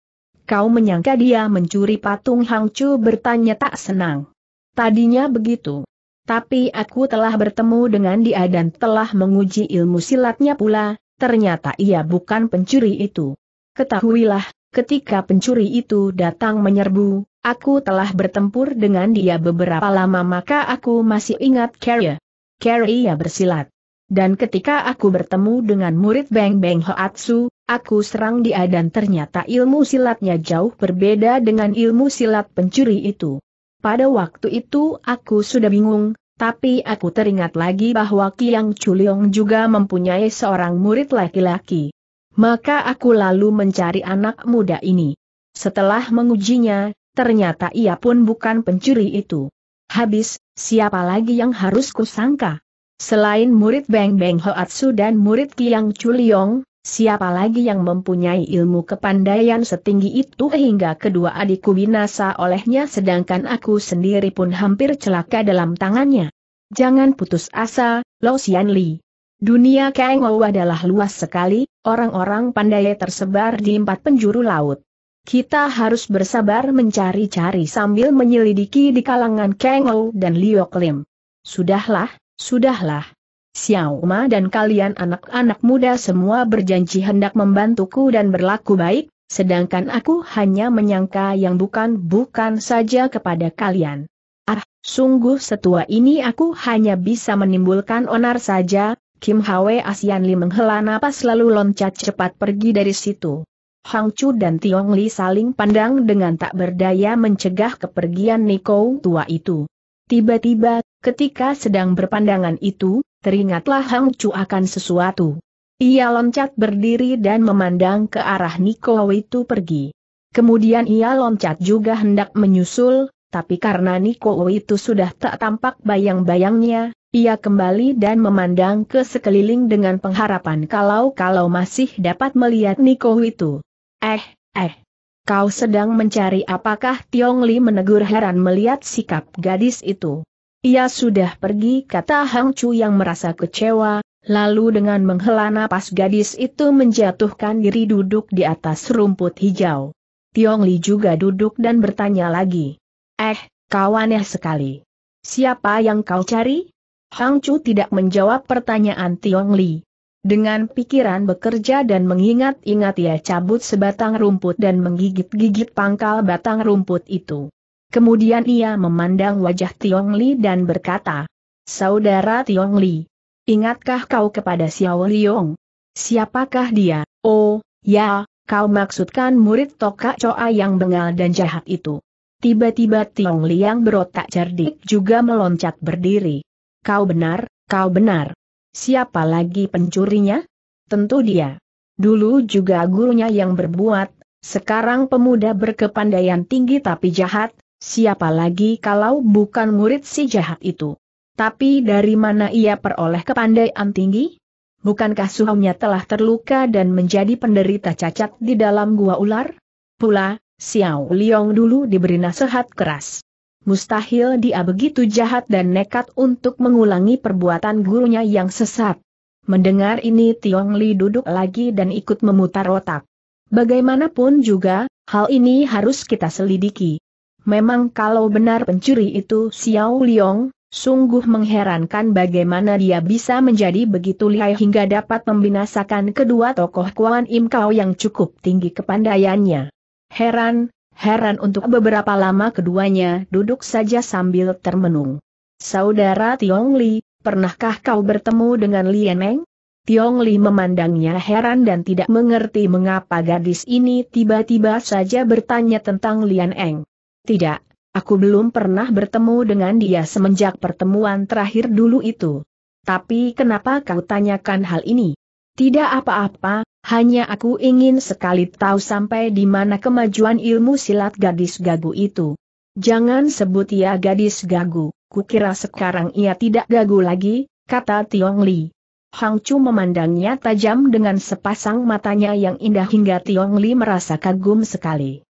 Kau menyangka dia mencuri patung Hang Chu bertanya tak senang. Tadinya begitu. Tapi aku telah bertemu dengan dia dan telah menguji ilmu silatnya pula, ternyata ia bukan pencuri itu. Ketahuilah, ketika pencuri itu datang menyerbu, aku telah bertempur dengan dia beberapa lama maka aku masih ingat Carrie. Carrie ia bersilat. Dan ketika aku bertemu dengan murid Beng Beng Hoatsu, aku serang dia dan ternyata ilmu silatnya jauh berbeda dengan ilmu silat pencuri itu. Pada waktu itu aku sudah bingung, tapi aku teringat lagi bahwa Kiang Chuliong juga mempunyai seorang murid laki-laki. Maka aku lalu mencari anak muda ini. Setelah mengujinya, ternyata ia pun bukan pencuri itu. Habis, siapa lagi yang harus kusangka? Selain murid Beng Beng Hoatsu dan murid Kiang Chuliong, Siapa lagi yang mempunyai ilmu kepandaian setinggi itu hingga kedua adikku binasa olehnya sedangkan aku sendiri pun hampir celaka dalam tangannya. Jangan putus asa, Lo Xian Li. Dunia Ou adalah luas sekali, orang-orang pandai tersebar di empat penjuru laut. Kita harus bersabar mencari-cari sambil menyelidiki di kalangan Ou dan Liu Klim. Sudahlah, sudahlah. Xiaoma dan kalian anak-anak muda semua berjanji hendak membantuku dan berlaku baik, sedangkan aku hanya menyangka yang bukan-bukan saja kepada kalian. Ah, sungguh setua ini aku hanya bisa menimbulkan onar saja, Kim Hwe Asian Li menghela napas lalu loncat cepat pergi dari situ. Hang Chu dan Tiong Li saling pandang dengan tak berdaya mencegah kepergian Niko tua itu. Tiba-tiba, ketika sedang berpandangan itu, teringatlah Hang Chu akan sesuatu. Ia loncat berdiri dan memandang ke arah Niko itu pergi. Kemudian ia loncat juga hendak menyusul, tapi karena Niko itu sudah tak tampak bayang-bayangnya, ia kembali dan memandang ke sekeliling dengan pengharapan kalau-kalau masih dapat melihat Niko itu. Eh, eh. Kau sedang mencari apakah Tiong Li menegur heran melihat sikap gadis itu. Ia sudah pergi kata Hang Chu yang merasa kecewa, lalu dengan menghela napas gadis itu menjatuhkan diri duduk di atas rumput hijau. Tiong Li juga duduk dan bertanya lagi. Eh, kau aneh sekali. Siapa yang kau cari? Hang Chu tidak menjawab pertanyaan Tiong Li. Dengan pikiran bekerja dan mengingat-ingat ia cabut sebatang rumput dan menggigit-gigit pangkal batang rumput itu. Kemudian ia memandang wajah Tiong Li dan berkata, Saudara Tiong Li, ingatkah kau kepada Xiao Liong? Siapakah dia? Oh, ya, kau maksudkan murid Toka Coa yang bengal dan jahat itu. Tiba-tiba Tiong Li yang berotak cerdik juga meloncat berdiri. Kau benar, kau benar. Siapa lagi pencurinya? Tentu dia. Dulu juga gurunya yang berbuat, sekarang pemuda berkepandaian tinggi tapi jahat, Siapa lagi kalau bukan murid si jahat itu? Tapi dari mana ia peroleh kepandaian tinggi? Bukankah suhunya telah terluka dan menjadi penderita cacat di dalam gua ular? Pula, Xiao Liong dulu diberi nasihat keras. Mustahil dia begitu jahat dan nekat untuk mengulangi perbuatan gurunya yang sesat. Mendengar ini Tiong Li duduk lagi dan ikut memutar otak. Bagaimanapun juga, hal ini harus kita selidiki. Memang kalau benar pencuri itu Xiao Liong, sungguh mengherankan bagaimana dia bisa menjadi begitu lihai hingga dapat membinasakan kedua tokoh Kuan Im Kau yang cukup tinggi kepandaiannya. Heran, heran untuk beberapa lama keduanya duduk saja sambil termenung. Saudara Tiong Li, pernahkah kau bertemu dengan Lieneng? Tiong Li memandangnya heran dan tidak mengerti mengapa gadis ini tiba-tiba saja bertanya tentang Lian Eng. Tidak, aku belum pernah bertemu dengan dia semenjak pertemuan terakhir dulu itu. Tapi kenapa kau tanyakan hal ini? Tidak apa-apa, hanya aku ingin sekali tahu sampai di mana kemajuan ilmu silat gadis gagu itu. Jangan sebut ia gadis gagu, kukira sekarang ia tidak gagu lagi, kata Tiong Li. Hang Chu memandangnya tajam dengan sepasang matanya yang indah hingga Tiong Li merasa kagum sekali.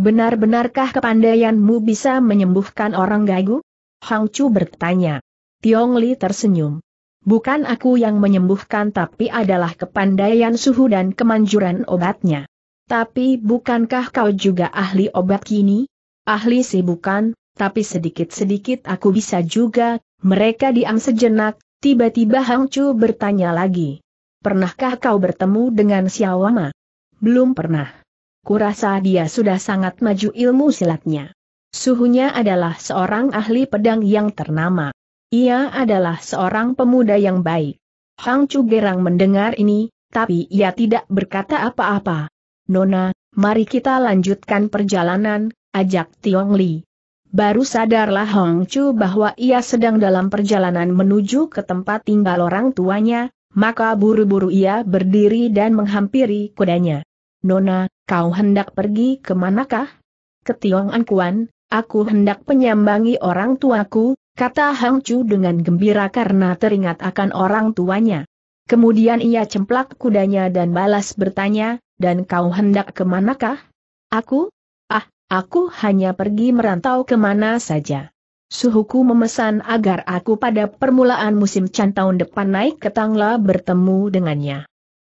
Benar-benarkah kepandaianmu bisa menyembuhkan orang gagu? Hang Chu bertanya. Tiong Li tersenyum. Bukan aku yang menyembuhkan tapi adalah kepandaian suhu dan kemanjuran obatnya. Tapi bukankah kau juga ahli obat kini? Ahli sih bukan, tapi sedikit-sedikit aku bisa juga, mereka diam sejenak, tiba-tiba Hang Chu bertanya lagi. Pernahkah kau bertemu dengan Xiao Wama? Belum pernah kurasa dia sudah sangat maju ilmu silatnya. Suhunya adalah seorang ahli pedang yang ternama. Ia adalah seorang pemuda yang baik. Hang Chu Gerang mendengar ini, tapi ia tidak berkata apa-apa. Nona, mari kita lanjutkan perjalanan, ajak Tiong Li. Baru sadarlah Hong Chu bahwa ia sedang dalam perjalanan menuju ke tempat tinggal orang tuanya, maka buru-buru ia berdiri dan menghampiri kudanya. Nona, kau hendak pergi ke manakah? Ke Tiong Angkuan, aku hendak penyambangi orang tuaku, kata Hang Chu dengan gembira karena teringat akan orang tuanya. Kemudian ia cemplak kudanya dan balas bertanya, dan kau hendak ke manakah? Aku? Ah, aku hanya pergi merantau ke mana saja. Suhuku memesan agar aku pada permulaan musim cantauan tahun depan naik ke Tangla bertemu dengannya.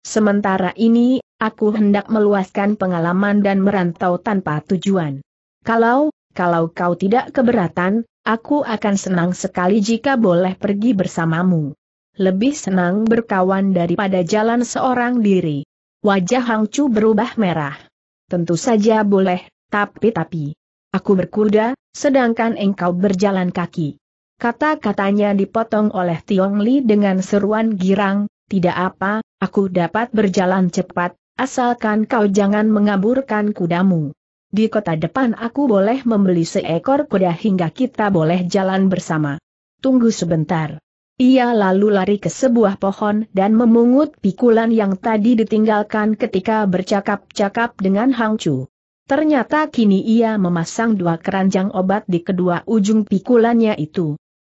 Sementara ini Aku hendak meluaskan pengalaman dan merantau tanpa tujuan. Kalau, kalau kau tidak keberatan, aku akan senang sekali jika boleh pergi bersamamu. Lebih senang berkawan daripada jalan seorang diri. Wajah Hang Chu berubah merah. Tentu saja boleh, tapi-tapi. Aku berkuda, sedangkan engkau berjalan kaki. Kata-katanya dipotong oleh Tiong Li dengan seruan girang, tidak apa, aku dapat berjalan cepat, asalkan kau jangan mengaburkan kudamu. Di kota depan aku boleh membeli seekor kuda hingga kita boleh jalan bersama. Tunggu sebentar. Ia lalu lari ke sebuah pohon dan memungut pikulan yang tadi ditinggalkan ketika bercakap-cakap dengan Hang Chu. Ternyata kini ia memasang dua keranjang obat di kedua ujung pikulannya itu.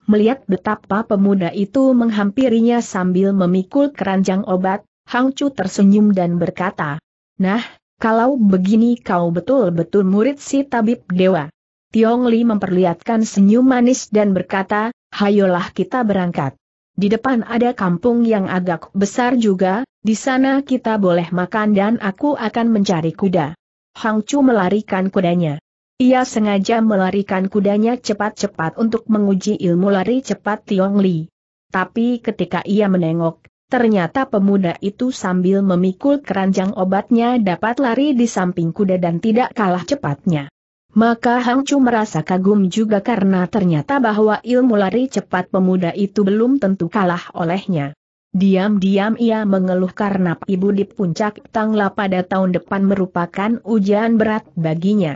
Melihat betapa pemuda itu menghampirinya sambil memikul keranjang obat, Hang Chu tersenyum dan berkata, Nah, kalau begini kau betul-betul murid si tabib dewa. Tiong Li memperlihatkan senyum manis dan berkata, hayolah kita berangkat. Di depan ada kampung yang agak besar juga, di sana kita boleh makan dan aku akan mencari kuda. Hang Chu melarikan kudanya. Ia sengaja melarikan kudanya cepat-cepat untuk menguji ilmu lari cepat Tiong Li. Tapi ketika ia menengok, Ternyata pemuda itu sambil memikul keranjang obatnya dapat lari di samping kuda dan tidak kalah cepatnya. Maka Hang Chu merasa kagum juga karena ternyata bahwa ilmu lari cepat pemuda itu belum tentu kalah olehnya. Diam-diam ia mengeluh karena ibu di puncak Tangla pada tahun depan merupakan ujian berat baginya.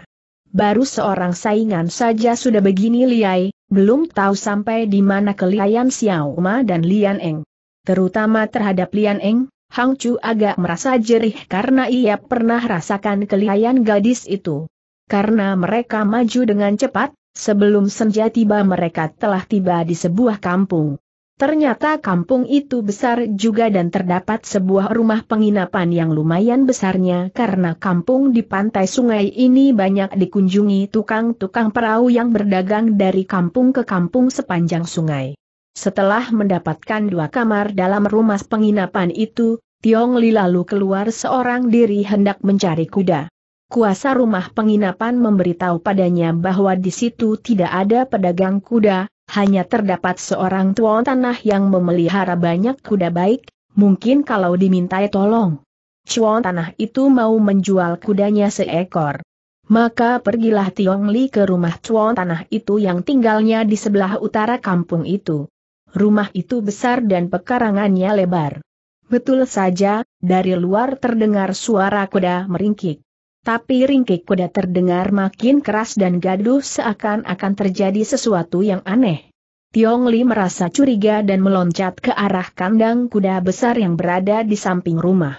Baru seorang saingan saja sudah begini liai, belum tahu sampai di mana kelihayan Ma dan Lian Eng terutama terhadap Lian Eng, Hang Chu agak merasa jerih karena ia pernah rasakan kelihayan gadis itu. Karena mereka maju dengan cepat, sebelum senja tiba mereka telah tiba di sebuah kampung. Ternyata kampung itu besar juga dan terdapat sebuah rumah penginapan yang lumayan besarnya karena kampung di pantai sungai ini banyak dikunjungi tukang-tukang perahu yang berdagang dari kampung ke kampung sepanjang sungai. Setelah mendapatkan dua kamar dalam rumah penginapan itu, Tiong Li lalu keluar seorang diri hendak mencari kuda. Kuasa rumah penginapan memberitahu padanya bahwa di situ tidak ada pedagang kuda, hanya terdapat seorang tuan tanah yang memelihara banyak kuda baik, mungkin kalau dimintai tolong. Tuan tanah itu mau menjual kudanya seekor. Maka pergilah Tiong Li ke rumah tuan Tanah itu yang tinggalnya di sebelah utara kampung itu rumah itu besar dan pekarangannya lebar. Betul saja, dari luar terdengar suara kuda meringkik. Tapi ringkik kuda terdengar makin keras dan gaduh seakan-akan terjadi sesuatu yang aneh. Tiong Li merasa curiga dan meloncat ke arah kandang kuda besar yang berada di samping rumah.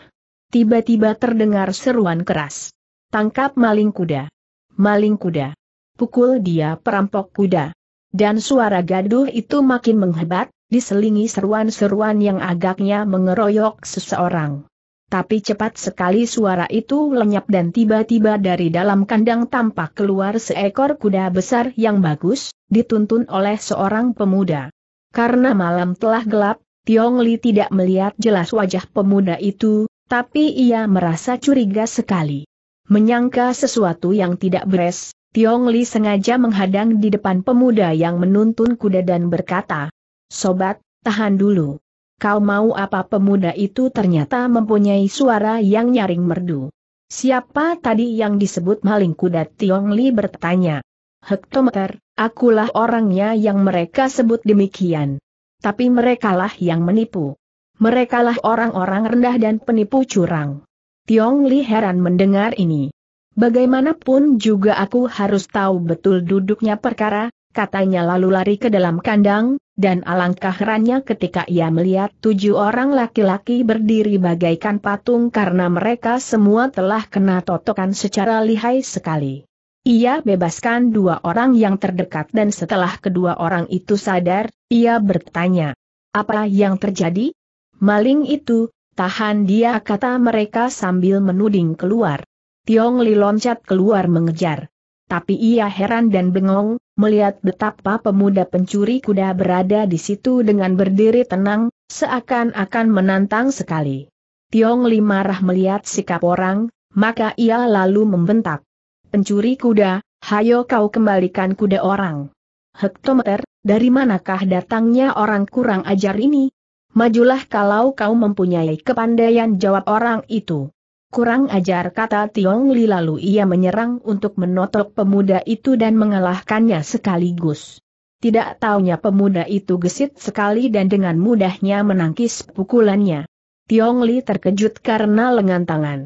Tiba-tiba terdengar seruan keras. Tangkap maling kuda. Maling kuda. Pukul dia perampok kuda. Dan suara gaduh itu makin menghebat, diselingi seruan-seruan yang agaknya mengeroyok seseorang. Tapi cepat sekali suara itu lenyap dan tiba-tiba dari dalam kandang tampak keluar seekor kuda besar yang bagus, dituntun oleh seorang pemuda. Karena malam telah gelap, Tiong Li tidak melihat jelas wajah pemuda itu, tapi ia merasa curiga sekali. Menyangka sesuatu yang tidak beres, Tiong Li sengaja menghadang di depan pemuda yang menuntun kuda dan berkata, Sobat, tahan dulu. Kau mau apa pemuda itu ternyata mempunyai suara yang nyaring merdu. Siapa tadi yang disebut maling kuda Tiong Li bertanya. Hektometer, akulah orangnya yang mereka sebut demikian. Tapi merekalah yang menipu. Merekalah orang-orang rendah dan penipu curang. Tiong Li heran mendengar ini. Bagaimanapun juga aku harus tahu betul duduknya perkara, katanya lalu lari ke dalam kandang, dan alangkah herannya ketika ia melihat tujuh orang laki-laki berdiri bagaikan patung karena mereka semua telah kena totokan secara lihai sekali. Ia bebaskan dua orang yang terdekat dan setelah kedua orang itu sadar, ia bertanya, apa yang terjadi? Maling itu, tahan dia kata mereka sambil menuding keluar. Tiong Li loncat keluar mengejar. Tapi ia heran dan bengong, melihat betapa pemuda pencuri kuda berada di situ dengan berdiri tenang, seakan-akan menantang sekali. Tiong Li marah melihat sikap orang, maka ia lalu membentak. Pencuri kuda, hayo kau kembalikan kuda orang. Hektometer, dari manakah datangnya orang kurang ajar ini? Majulah kalau kau mempunyai kepandaian jawab orang itu. Kurang ajar kata Tiong Li lalu ia menyerang untuk menotok pemuda itu dan mengalahkannya sekaligus. Tidak taunya pemuda itu gesit sekali dan dengan mudahnya menangkis pukulannya. Tiong Li terkejut karena lengan tangan.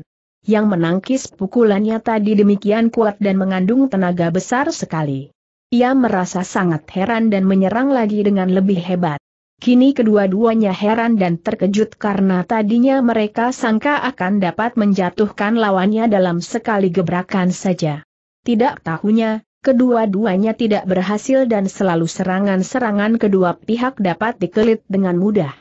Yang menangkis pukulannya tadi demikian kuat dan mengandung tenaga besar sekali. Ia merasa sangat heran dan menyerang lagi dengan lebih hebat. Kini kedua-duanya heran dan terkejut karena tadinya mereka sangka akan dapat menjatuhkan lawannya dalam sekali gebrakan saja. Tidak tahunya, kedua-duanya tidak berhasil dan selalu serangan-serangan kedua pihak dapat dikelit dengan mudah.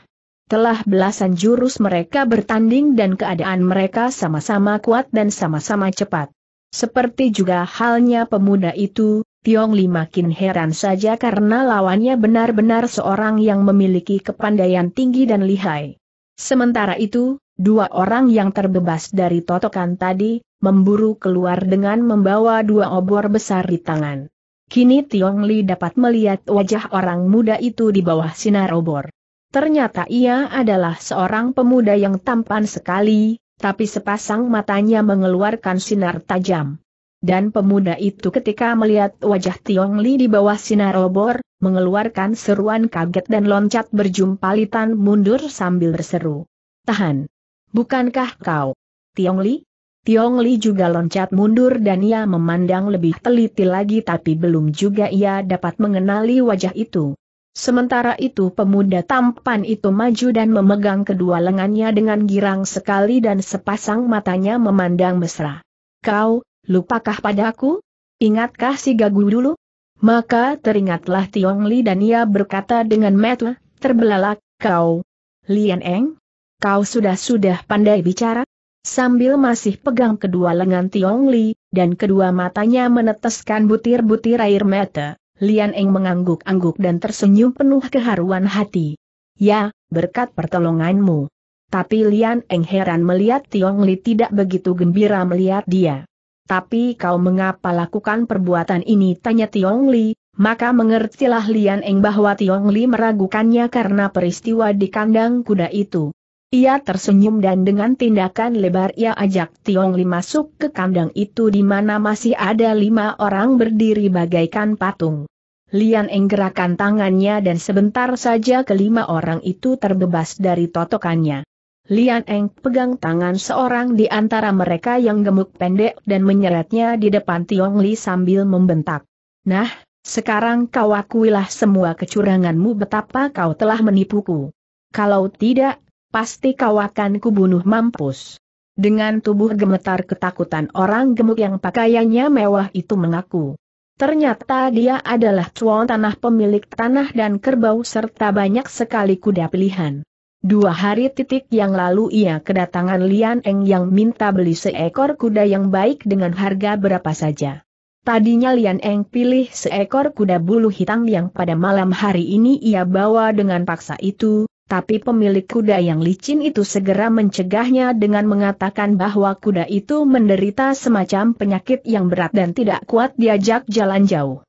Telah belasan jurus mereka bertanding dan keadaan mereka sama-sama kuat dan sama-sama cepat. Seperti juga halnya pemuda itu, Tiong Li makin heran saja karena lawannya benar-benar seorang yang memiliki kepandaian tinggi dan lihai. Sementara itu, dua orang yang terbebas dari totokan tadi, memburu keluar dengan membawa dua obor besar di tangan. Kini Tiong Li dapat melihat wajah orang muda itu di bawah sinar obor. Ternyata ia adalah seorang pemuda yang tampan sekali, tapi sepasang matanya mengeluarkan sinar tajam. Dan pemuda itu ketika melihat wajah Tiong Li di bawah sinar obor, mengeluarkan seruan kaget dan loncat berjumpalitan mundur sambil berseru. Tahan! Bukankah kau? Tiong Li? Tiong Li juga loncat mundur dan ia memandang lebih teliti lagi tapi belum juga ia dapat mengenali wajah itu. Sementara itu pemuda tampan itu maju dan memegang kedua lengannya dengan girang sekali dan sepasang matanya memandang mesra. Kau, Lupakah padaku? Ingatkah si gagu dulu? Maka teringatlah Tiong Li dan ia berkata dengan metu, terbelalak, kau, Lian Eng, kau sudah-sudah pandai bicara? Sambil masih pegang kedua lengan Tiong Li, dan kedua matanya meneteskan butir-butir air mata, Lian Eng mengangguk-angguk dan tersenyum penuh keharuan hati. Ya, berkat pertolonganmu. Tapi Lian Eng heran melihat Tiong Li tidak begitu gembira melihat dia. Tapi kau mengapa lakukan perbuatan ini? Tanya Tiong Li, maka mengertilah Lian Eng bahwa Tiong Li meragukannya karena peristiwa di kandang kuda itu. Ia tersenyum dan dengan tindakan lebar ia ajak Tiong Li masuk ke kandang itu di mana masih ada lima orang berdiri bagaikan patung. Lian Eng gerakan tangannya dan sebentar saja kelima orang itu terbebas dari totokannya. Lian Eng pegang tangan seorang di antara mereka yang gemuk pendek dan menyeretnya di depan Tiong Li sambil membentak. Nah, sekarang kau akuilah semua kecuranganmu betapa kau telah menipuku. Kalau tidak, pasti kau akan kubunuh mampus. Dengan tubuh gemetar ketakutan orang gemuk yang pakaiannya mewah itu mengaku. Ternyata dia adalah Cuan tanah pemilik tanah dan kerbau serta banyak sekali kuda pilihan. Dua hari titik yang lalu ia kedatangan Lian Eng yang minta beli seekor kuda yang baik dengan harga berapa saja. Tadinya Lian Eng pilih seekor kuda bulu hitam yang pada malam hari ini ia bawa dengan paksa itu, tapi pemilik kuda yang licin itu segera mencegahnya dengan mengatakan bahwa kuda itu menderita semacam penyakit yang berat dan tidak kuat diajak jalan jauh.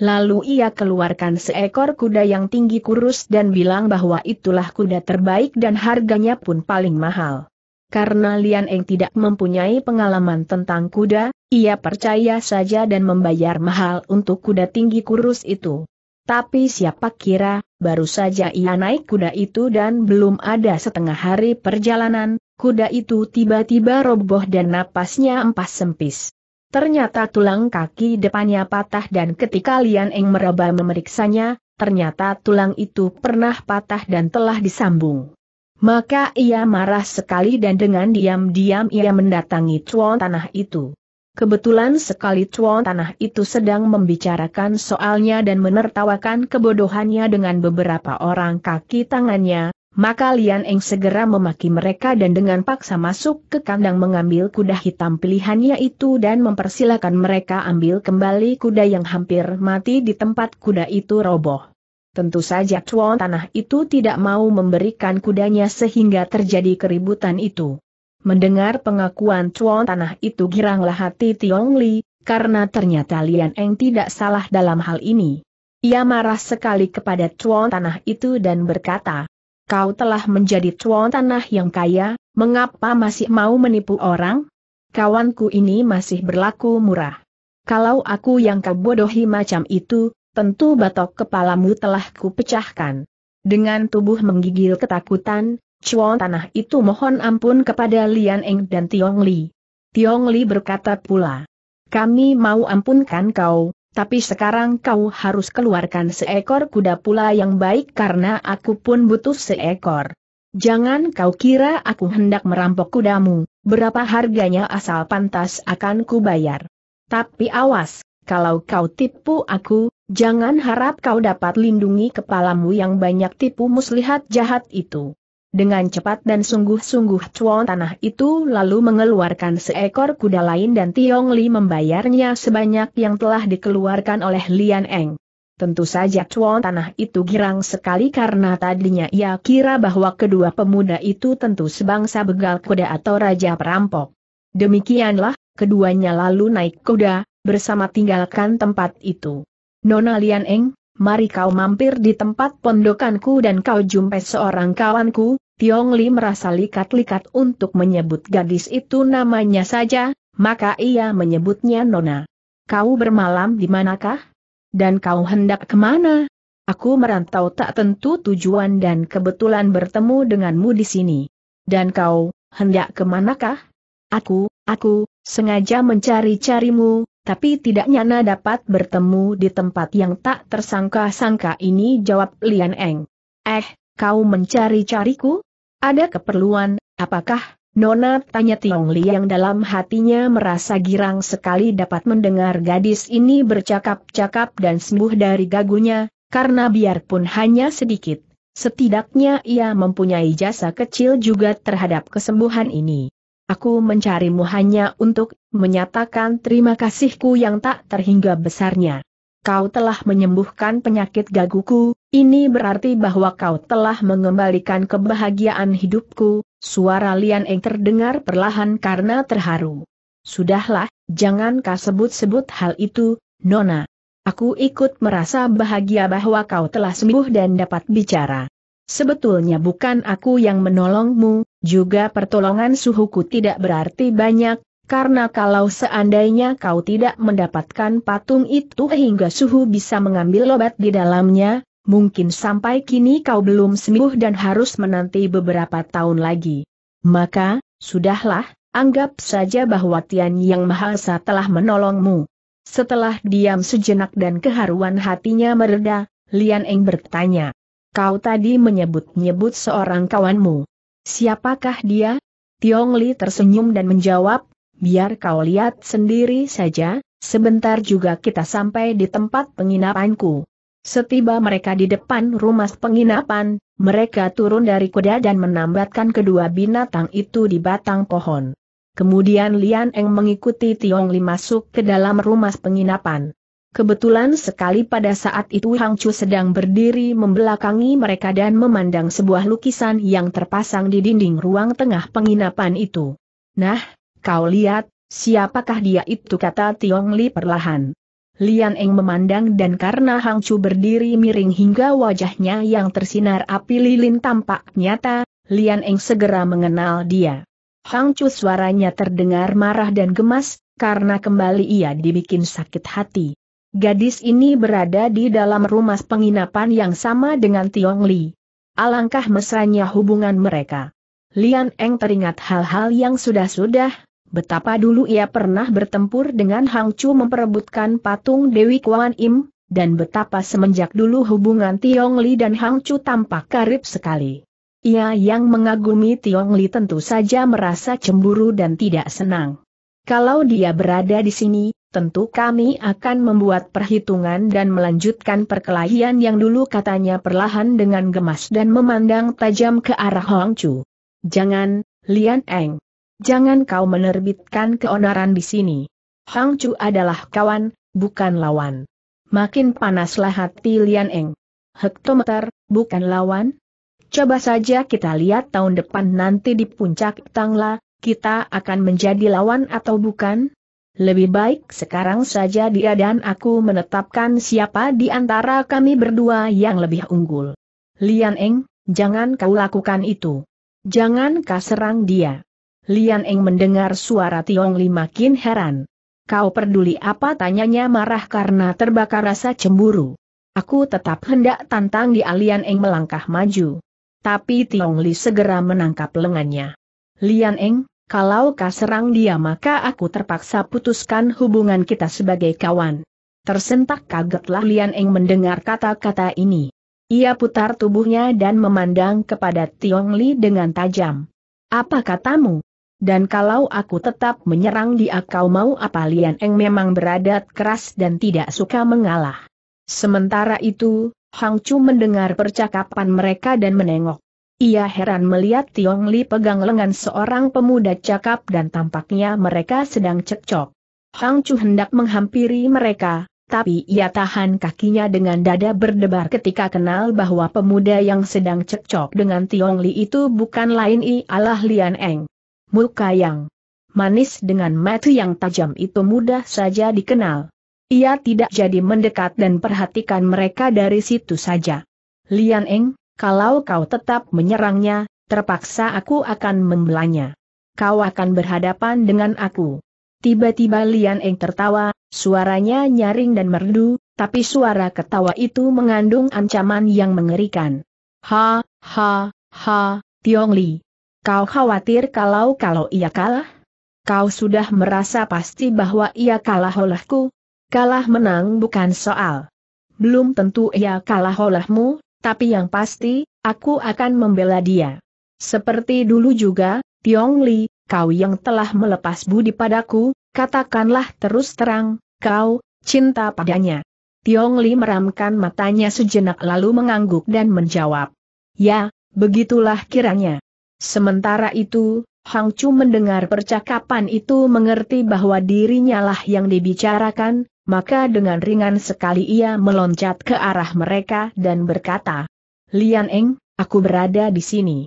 Lalu ia keluarkan seekor kuda yang tinggi kurus dan bilang bahwa itulah kuda terbaik dan harganya pun paling mahal. Karena Lian Eng tidak mempunyai pengalaman tentang kuda, ia percaya saja dan membayar mahal untuk kuda tinggi kurus itu. Tapi siapa kira, baru saja ia naik kuda itu dan belum ada setengah hari perjalanan, kuda itu tiba-tiba roboh dan napasnya empas sempis. Ternyata tulang kaki depannya patah dan ketika Lian Eng meraba memeriksanya, ternyata tulang itu pernah patah dan telah disambung. Maka ia marah sekali dan dengan diam-diam ia mendatangi cuan tanah itu. Kebetulan sekali cuan tanah itu sedang membicarakan soalnya dan menertawakan kebodohannya dengan beberapa orang kaki tangannya, maka Lian Eng segera memaki mereka dan dengan paksa masuk ke kandang mengambil kuda hitam pilihannya itu dan mempersilahkan mereka ambil kembali kuda yang hampir mati di tempat kuda itu roboh. Tentu saja Chuan Tanah itu tidak mau memberikan kudanya sehingga terjadi keributan itu. Mendengar pengakuan Chuan Tanah itu giranglah hati Tiong Li, karena ternyata Lian Eng tidak salah dalam hal ini. Ia marah sekali kepada Chuan Tanah itu dan berkata, kau telah menjadi tuan tanah yang kaya, mengapa masih mau menipu orang? Kawanku ini masih berlaku murah. Kalau aku yang kau bodohi macam itu, tentu batok kepalamu telah kupecahkan. Dengan tubuh menggigil ketakutan, cuan tanah itu mohon ampun kepada Lian Eng dan Tiong Li. Tiong Li berkata pula, kami mau ampunkan kau, tapi sekarang kau harus keluarkan seekor kuda pula yang baik karena aku pun butuh seekor. Jangan kau kira aku hendak merampok kudamu, berapa harganya asal pantas akan kubayar. Tapi awas, kalau kau tipu aku, jangan harap kau dapat lindungi kepalamu yang banyak tipu muslihat jahat itu. Dengan cepat dan sungguh-sungguh Chuan tanah itu lalu mengeluarkan seekor kuda lain dan Tiong Li membayarnya sebanyak yang telah dikeluarkan oleh Lian Eng. Tentu saja Chuan tanah itu girang sekali karena tadinya ia kira bahwa kedua pemuda itu tentu sebangsa begal kuda atau raja perampok. Demikianlah, keduanya lalu naik kuda, bersama tinggalkan tempat itu. Nona Lian Eng, mari kau mampir di tempat pondokanku dan kau jumpai seorang kawanku, Tiong Li merasa likat-likat untuk menyebut gadis itu namanya saja, maka ia menyebutnya Nona. Kau bermalam di manakah? Dan kau hendak kemana? Aku merantau tak tentu tujuan dan kebetulan bertemu denganmu di sini. Dan kau, hendak kemanakah? Aku, aku, sengaja mencari-carimu, tapi tidak nyana dapat bertemu di tempat yang tak tersangka-sangka ini jawab Lian Eng. Eh, kau mencari-cariku? Ada keperluan, apakah? Nona tanya Tiong Li yang dalam hatinya merasa girang sekali dapat mendengar gadis ini bercakap-cakap dan sembuh dari gagunya, karena biarpun hanya sedikit, setidaknya ia mempunyai jasa kecil juga terhadap kesembuhan ini. Aku mencarimu hanya untuk menyatakan terima kasihku yang tak terhingga besarnya. Kau telah menyembuhkan penyakit gaguku, ini berarti bahwa kau telah mengembalikan kebahagiaan hidupku, suara Lian Eng terdengar perlahan karena terharu. Sudahlah, jangan kau sebut-sebut hal itu, Nona. Aku ikut merasa bahagia bahwa kau telah sembuh dan dapat bicara. Sebetulnya bukan aku yang menolongmu, juga pertolongan suhuku tidak berarti banyak, karena kalau seandainya kau tidak mendapatkan patung itu hingga suhu bisa mengambil obat di dalamnya, mungkin sampai kini kau belum sembuh dan harus menanti beberapa tahun lagi. Maka, sudahlah, anggap saja bahwa Tian Yang Maha Esa telah menolongmu. Setelah diam sejenak dan keharuan hatinya mereda, Lian Eng bertanya. Kau tadi menyebut-nyebut seorang kawanmu. Siapakah dia? Tiong Li tersenyum dan menjawab, biar kau lihat sendiri saja, sebentar juga kita sampai di tempat penginapanku. Setiba mereka di depan rumah penginapan, mereka turun dari kuda dan menambatkan kedua binatang itu di batang pohon. Kemudian Lian Eng mengikuti Tiong Li masuk ke dalam rumah penginapan. Kebetulan sekali pada saat itu Hang Chu sedang berdiri membelakangi mereka dan memandang sebuah lukisan yang terpasang di dinding ruang tengah penginapan itu. Nah, kau lihat, siapakah dia itu kata Tiong Li perlahan. Lian Eng memandang dan karena Hang Chu berdiri miring hingga wajahnya yang tersinar api lilin tampak nyata, Lian Eng segera mengenal dia. Hang Chu suaranya terdengar marah dan gemas, karena kembali ia dibikin sakit hati. Gadis ini berada di dalam rumah penginapan yang sama dengan Tiong Li. Alangkah mesranya hubungan mereka. Lian Eng teringat hal-hal yang sudah-sudah, betapa dulu ia pernah bertempur dengan Hang Chu memperebutkan patung Dewi Kuan Im, dan betapa semenjak dulu hubungan Tiong Li dan Hang Chu tampak karib sekali. Ia yang mengagumi Tiong Li tentu saja merasa cemburu dan tidak senang. Kalau dia berada di sini, tentu kami akan membuat perhitungan dan melanjutkan perkelahian yang dulu katanya perlahan dengan gemas dan memandang tajam ke arah Hong Chu. Jangan, Lian Eng. Jangan kau menerbitkan keonaran di sini. Hong Chu adalah kawan, bukan lawan. Makin panaslah hati Lian Eng. Hektometer, bukan lawan? Coba saja kita lihat tahun depan nanti di puncak Tangla, kita akan menjadi lawan atau bukan? Lebih baik sekarang saja dia dan aku menetapkan siapa di antara kami berdua yang lebih unggul. Lian Eng, jangan kau lakukan itu. Jangan kau serang dia. Lian Eng mendengar suara Tiong Li makin heran. Kau peduli apa tanyanya marah karena terbakar rasa cemburu. Aku tetap hendak tantang di Lian Eng melangkah maju. Tapi Tiong Li segera menangkap lengannya. Lian Eng, kalau kau serang dia maka aku terpaksa putuskan hubungan kita sebagai kawan. Tersentak kagetlah Lian Eng mendengar kata-kata ini. Ia putar tubuhnya dan memandang kepada Tiong Li dengan tajam. Apa katamu? Dan kalau aku tetap menyerang dia kau mau apa Lian Eng memang beradat keras dan tidak suka mengalah. Sementara itu, Hang Chu mendengar percakapan mereka dan menengok. Ia heran melihat Tiong Li pegang lengan seorang pemuda cakap dan tampaknya mereka sedang cekcok. Hang Chu hendak menghampiri mereka, tapi ia tahan kakinya dengan dada berdebar ketika kenal bahwa pemuda yang sedang cekcok dengan Tiong Li itu bukan lain ialah Lian Eng. Muka yang manis dengan mata yang tajam itu mudah saja dikenal. Ia tidak jadi mendekat dan perhatikan mereka dari situ saja. Lian Eng, kalau kau tetap menyerangnya, terpaksa aku akan membelanya. Kau akan berhadapan dengan aku. Tiba-tiba Lian Eng tertawa, suaranya nyaring dan merdu, tapi suara ketawa itu mengandung ancaman yang mengerikan. Ha, ha, ha, Tiong Li. Kau khawatir kalau-kalau ia kalah? Kau sudah merasa pasti bahwa ia kalah olehku? Kalah menang bukan soal. Belum tentu ia kalah olehmu, tapi yang pasti, aku akan membela dia. Seperti dulu juga, Tiong Li, kau yang telah melepas budi padaku, katakanlah terus terang, kau, cinta padanya. Tiong Li meramkan matanya sejenak lalu mengangguk dan menjawab. Ya, begitulah kiranya. Sementara itu, Hang Chu mendengar percakapan itu mengerti bahwa dirinya lah yang dibicarakan, maka dengan ringan sekali ia meloncat ke arah mereka dan berkata, Lian Eng, aku berada di sini.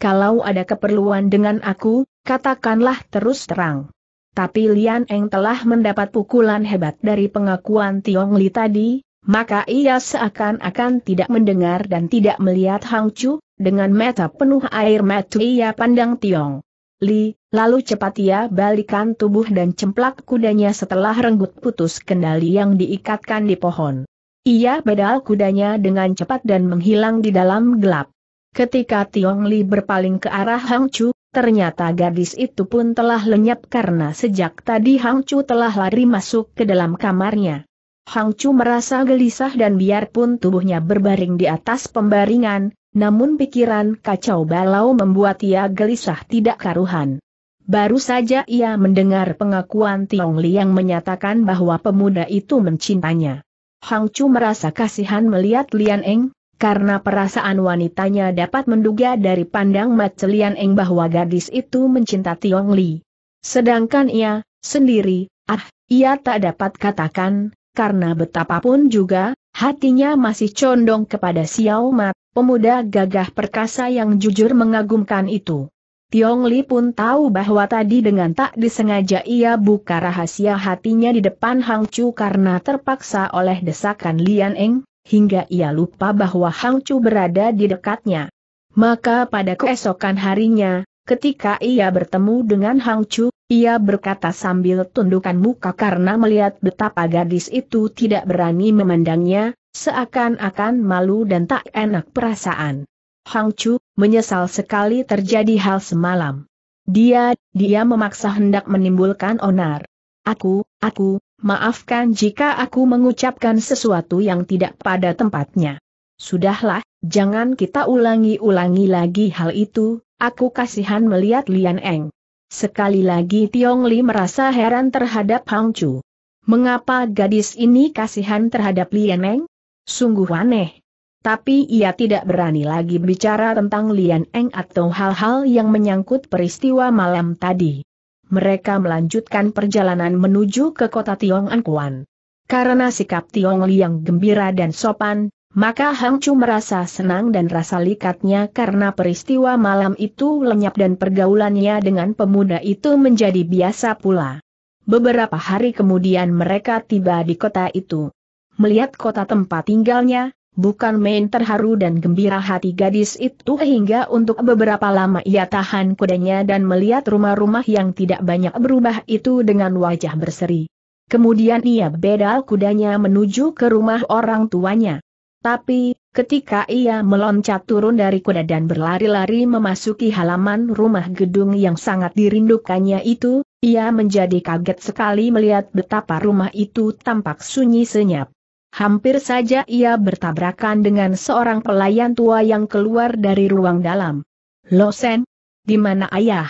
Kalau ada keperluan dengan aku, katakanlah terus terang. Tapi Lian Eng telah mendapat pukulan hebat dari pengakuan Tiong Li tadi, maka ia seakan-akan tidak mendengar dan tidak melihat Hang Chu, dengan mata penuh air mata ia pandang Tiong. Li, lalu cepat ia balikan tubuh dan cemplak kudanya setelah renggut putus kendali yang diikatkan di pohon. Ia bedal kudanya dengan cepat dan menghilang di dalam gelap. Ketika Tiong Li berpaling ke arah Hang Chu, ternyata gadis itu pun telah lenyap karena sejak tadi Hang Chu telah lari masuk ke dalam kamarnya. Hang Chu merasa gelisah dan biarpun tubuhnya berbaring di atas pembaringan, namun pikiran kacau balau membuat ia gelisah tidak karuhan. Baru saja ia mendengar pengakuan Tiong Li yang menyatakan bahwa pemuda itu mencintanya. Hang Chu merasa kasihan melihat Lian Eng, karena perasaan wanitanya dapat menduga dari pandang mata Lian Eng bahwa gadis itu mencinta Tiong Li. Sedangkan ia, sendiri, ah, ia tak dapat katakan, karena betapapun juga, hatinya masih condong kepada Xiao Mat, pemuda gagah perkasa yang jujur mengagumkan itu. Tiong Li pun tahu bahwa tadi dengan tak disengaja ia buka rahasia hatinya di depan Hang Chu karena terpaksa oleh desakan Lian Eng, hingga ia lupa bahwa Hang Chu berada di dekatnya. Maka pada keesokan harinya, ketika ia bertemu dengan Hang Chu, ia berkata sambil tundukan muka karena melihat betapa gadis itu tidak berani memandangnya, seakan-akan malu dan tak enak perasaan. Hang Chu, menyesal sekali terjadi hal semalam. Dia, dia memaksa hendak menimbulkan onar. Aku, aku, maafkan jika aku mengucapkan sesuatu yang tidak pada tempatnya. Sudahlah, jangan kita ulangi-ulangi lagi hal itu, aku kasihan melihat Lian Eng. Sekali lagi Tiong Li merasa heran terhadap Hang Chu. Mengapa gadis ini kasihan terhadap Lianeng? Sungguh aneh. Tapi ia tidak berani lagi bicara tentang Lianeng atau hal-hal yang menyangkut peristiwa malam tadi. Mereka melanjutkan perjalanan menuju ke kota Tiong Ankuan. Karena sikap Tiong Li yang gembira dan sopan, maka Hang Chu merasa senang dan rasa likatnya karena peristiwa malam itu lenyap dan pergaulannya dengan pemuda itu menjadi biasa pula. Beberapa hari kemudian mereka tiba di kota itu. Melihat kota tempat tinggalnya, bukan main terharu dan gembira hati gadis itu hingga untuk beberapa lama ia tahan kudanya dan melihat rumah-rumah yang tidak banyak berubah itu dengan wajah berseri. Kemudian ia bedal kudanya menuju ke rumah orang tuanya. Tapi, ketika ia meloncat turun dari kuda dan berlari-lari memasuki halaman rumah gedung yang sangat dirindukannya itu, ia menjadi kaget sekali melihat betapa rumah itu tampak sunyi senyap. Hampir saja ia bertabrakan dengan seorang pelayan tua yang keluar dari ruang dalam. Losen? Di mana ayah?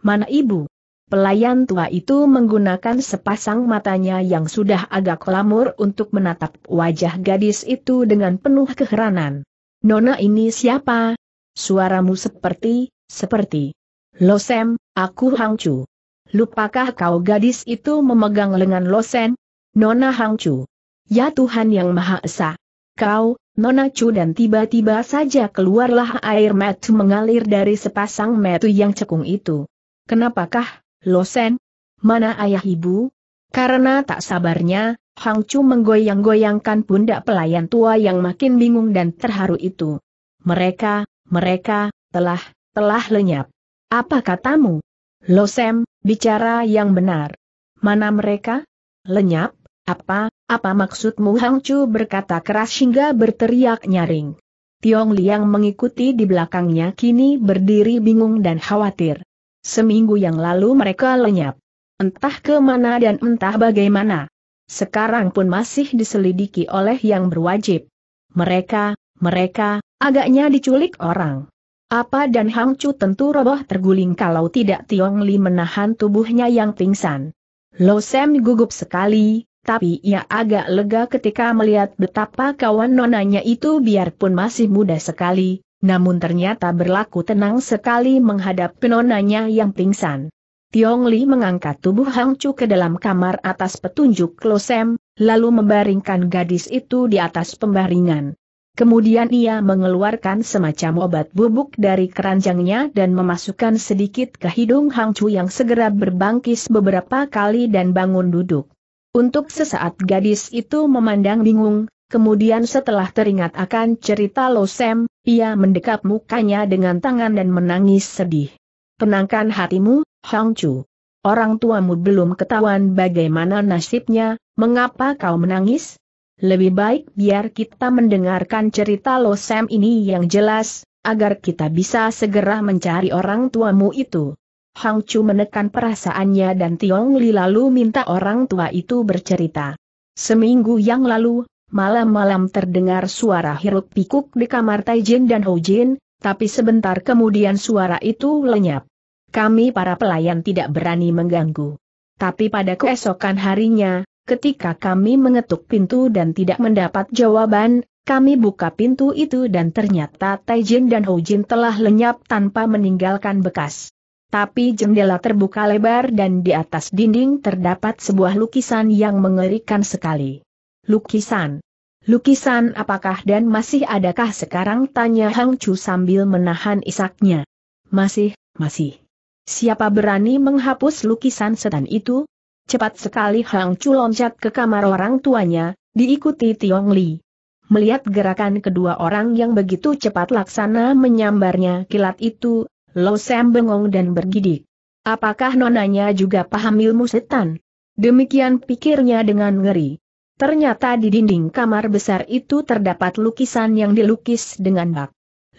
Mana ibu? Pelayan tua itu menggunakan sepasang matanya yang sudah agak lamur untuk menatap wajah gadis itu dengan penuh keheranan. Nona ini siapa? Suaramu seperti, seperti. Losem, aku Hangchu. Lupakah kau gadis itu memegang lengan Losen? Nona Hangchu. Ya Tuhan Yang Maha Esa. Kau, Nona Chu dan tiba-tiba saja keluarlah air mata mengalir dari sepasang mata yang cekung itu. Kenapakah Losen? Mana ayah ibu? Karena tak sabarnya, Hang Chu menggoyang-goyangkan pundak pelayan tua yang makin bingung dan terharu itu. Mereka, mereka, telah, telah lenyap. Apa katamu? Losem, bicara yang benar. Mana mereka? Lenyap? Apa, apa maksudmu Hang Chu berkata keras hingga berteriak nyaring. Tiong Liang mengikuti di belakangnya kini berdiri bingung dan khawatir. Seminggu yang lalu mereka lenyap. Entah kemana dan entah bagaimana. Sekarang pun masih diselidiki oleh yang berwajib. Mereka, mereka, agaknya diculik orang. Apa dan Hang Chu tentu roboh terguling kalau tidak Tiong Li menahan tubuhnya yang pingsan. Lo Sam gugup sekali, tapi ia agak lega ketika melihat betapa kawan nonanya itu biarpun masih muda sekali, namun ternyata berlaku tenang sekali menghadap penonanya yang pingsan. Tiong Li mengangkat tubuh Hang Chu ke dalam kamar atas petunjuk Klosem, lalu membaringkan gadis itu di atas pembaringan. Kemudian ia mengeluarkan semacam obat bubuk dari keranjangnya dan memasukkan sedikit ke hidung Hang Chu yang segera berbangkis beberapa kali dan bangun duduk. Untuk sesaat gadis itu memandang bingung, Kemudian setelah teringat akan cerita Lo Losem, ia mendekap mukanya dengan tangan dan menangis sedih. Tenangkan hatimu, Hang Chu. Orang tuamu belum ketahuan bagaimana nasibnya, mengapa kau menangis? Lebih baik biar kita mendengarkan cerita Lo Losem ini yang jelas, agar kita bisa segera mencari orang tuamu itu. Hang Chu menekan perasaannya dan Tiong Li lalu minta orang tua itu bercerita. Seminggu yang lalu, malam-malam terdengar suara hiruk pikuk di kamar Taijin dan Hojin, tapi sebentar kemudian suara itu lenyap. Kami para pelayan tidak berani mengganggu. Tapi pada keesokan harinya, ketika kami mengetuk pintu dan tidak mendapat jawaban, kami buka pintu itu dan ternyata Taijin dan Hojin telah lenyap tanpa meninggalkan bekas. Tapi jendela terbuka lebar dan di atas dinding terdapat sebuah lukisan yang mengerikan sekali lukisan. Lukisan apakah dan masih adakah sekarang tanya Hang Chu sambil menahan isaknya. Masih, masih. Siapa berani menghapus lukisan setan itu? Cepat sekali Hang Chu loncat ke kamar orang tuanya, diikuti Tiong Li. Melihat gerakan kedua orang yang begitu cepat laksana menyambarnya kilat itu, Lo Sam bengong dan bergidik. Apakah nonanya juga paham ilmu setan? Demikian pikirnya dengan ngeri. Ternyata di dinding kamar besar itu terdapat lukisan yang dilukis dengan bak.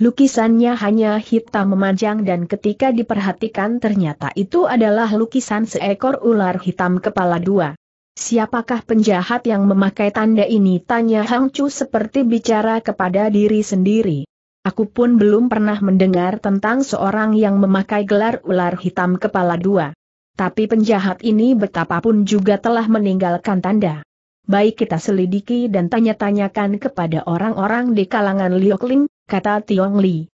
Lukisannya hanya hitam memanjang dan ketika diperhatikan ternyata itu adalah lukisan seekor ular hitam kepala dua. Siapakah penjahat yang memakai tanda ini? Tanya Hang Chu seperti bicara kepada diri sendiri. Aku pun belum pernah mendengar tentang seorang yang memakai gelar ular hitam kepala dua. Tapi penjahat ini betapapun juga telah meninggalkan tanda baik kita selidiki dan tanya-tanyakan kepada orang-orang di kalangan Liokling, kata Tiong Li.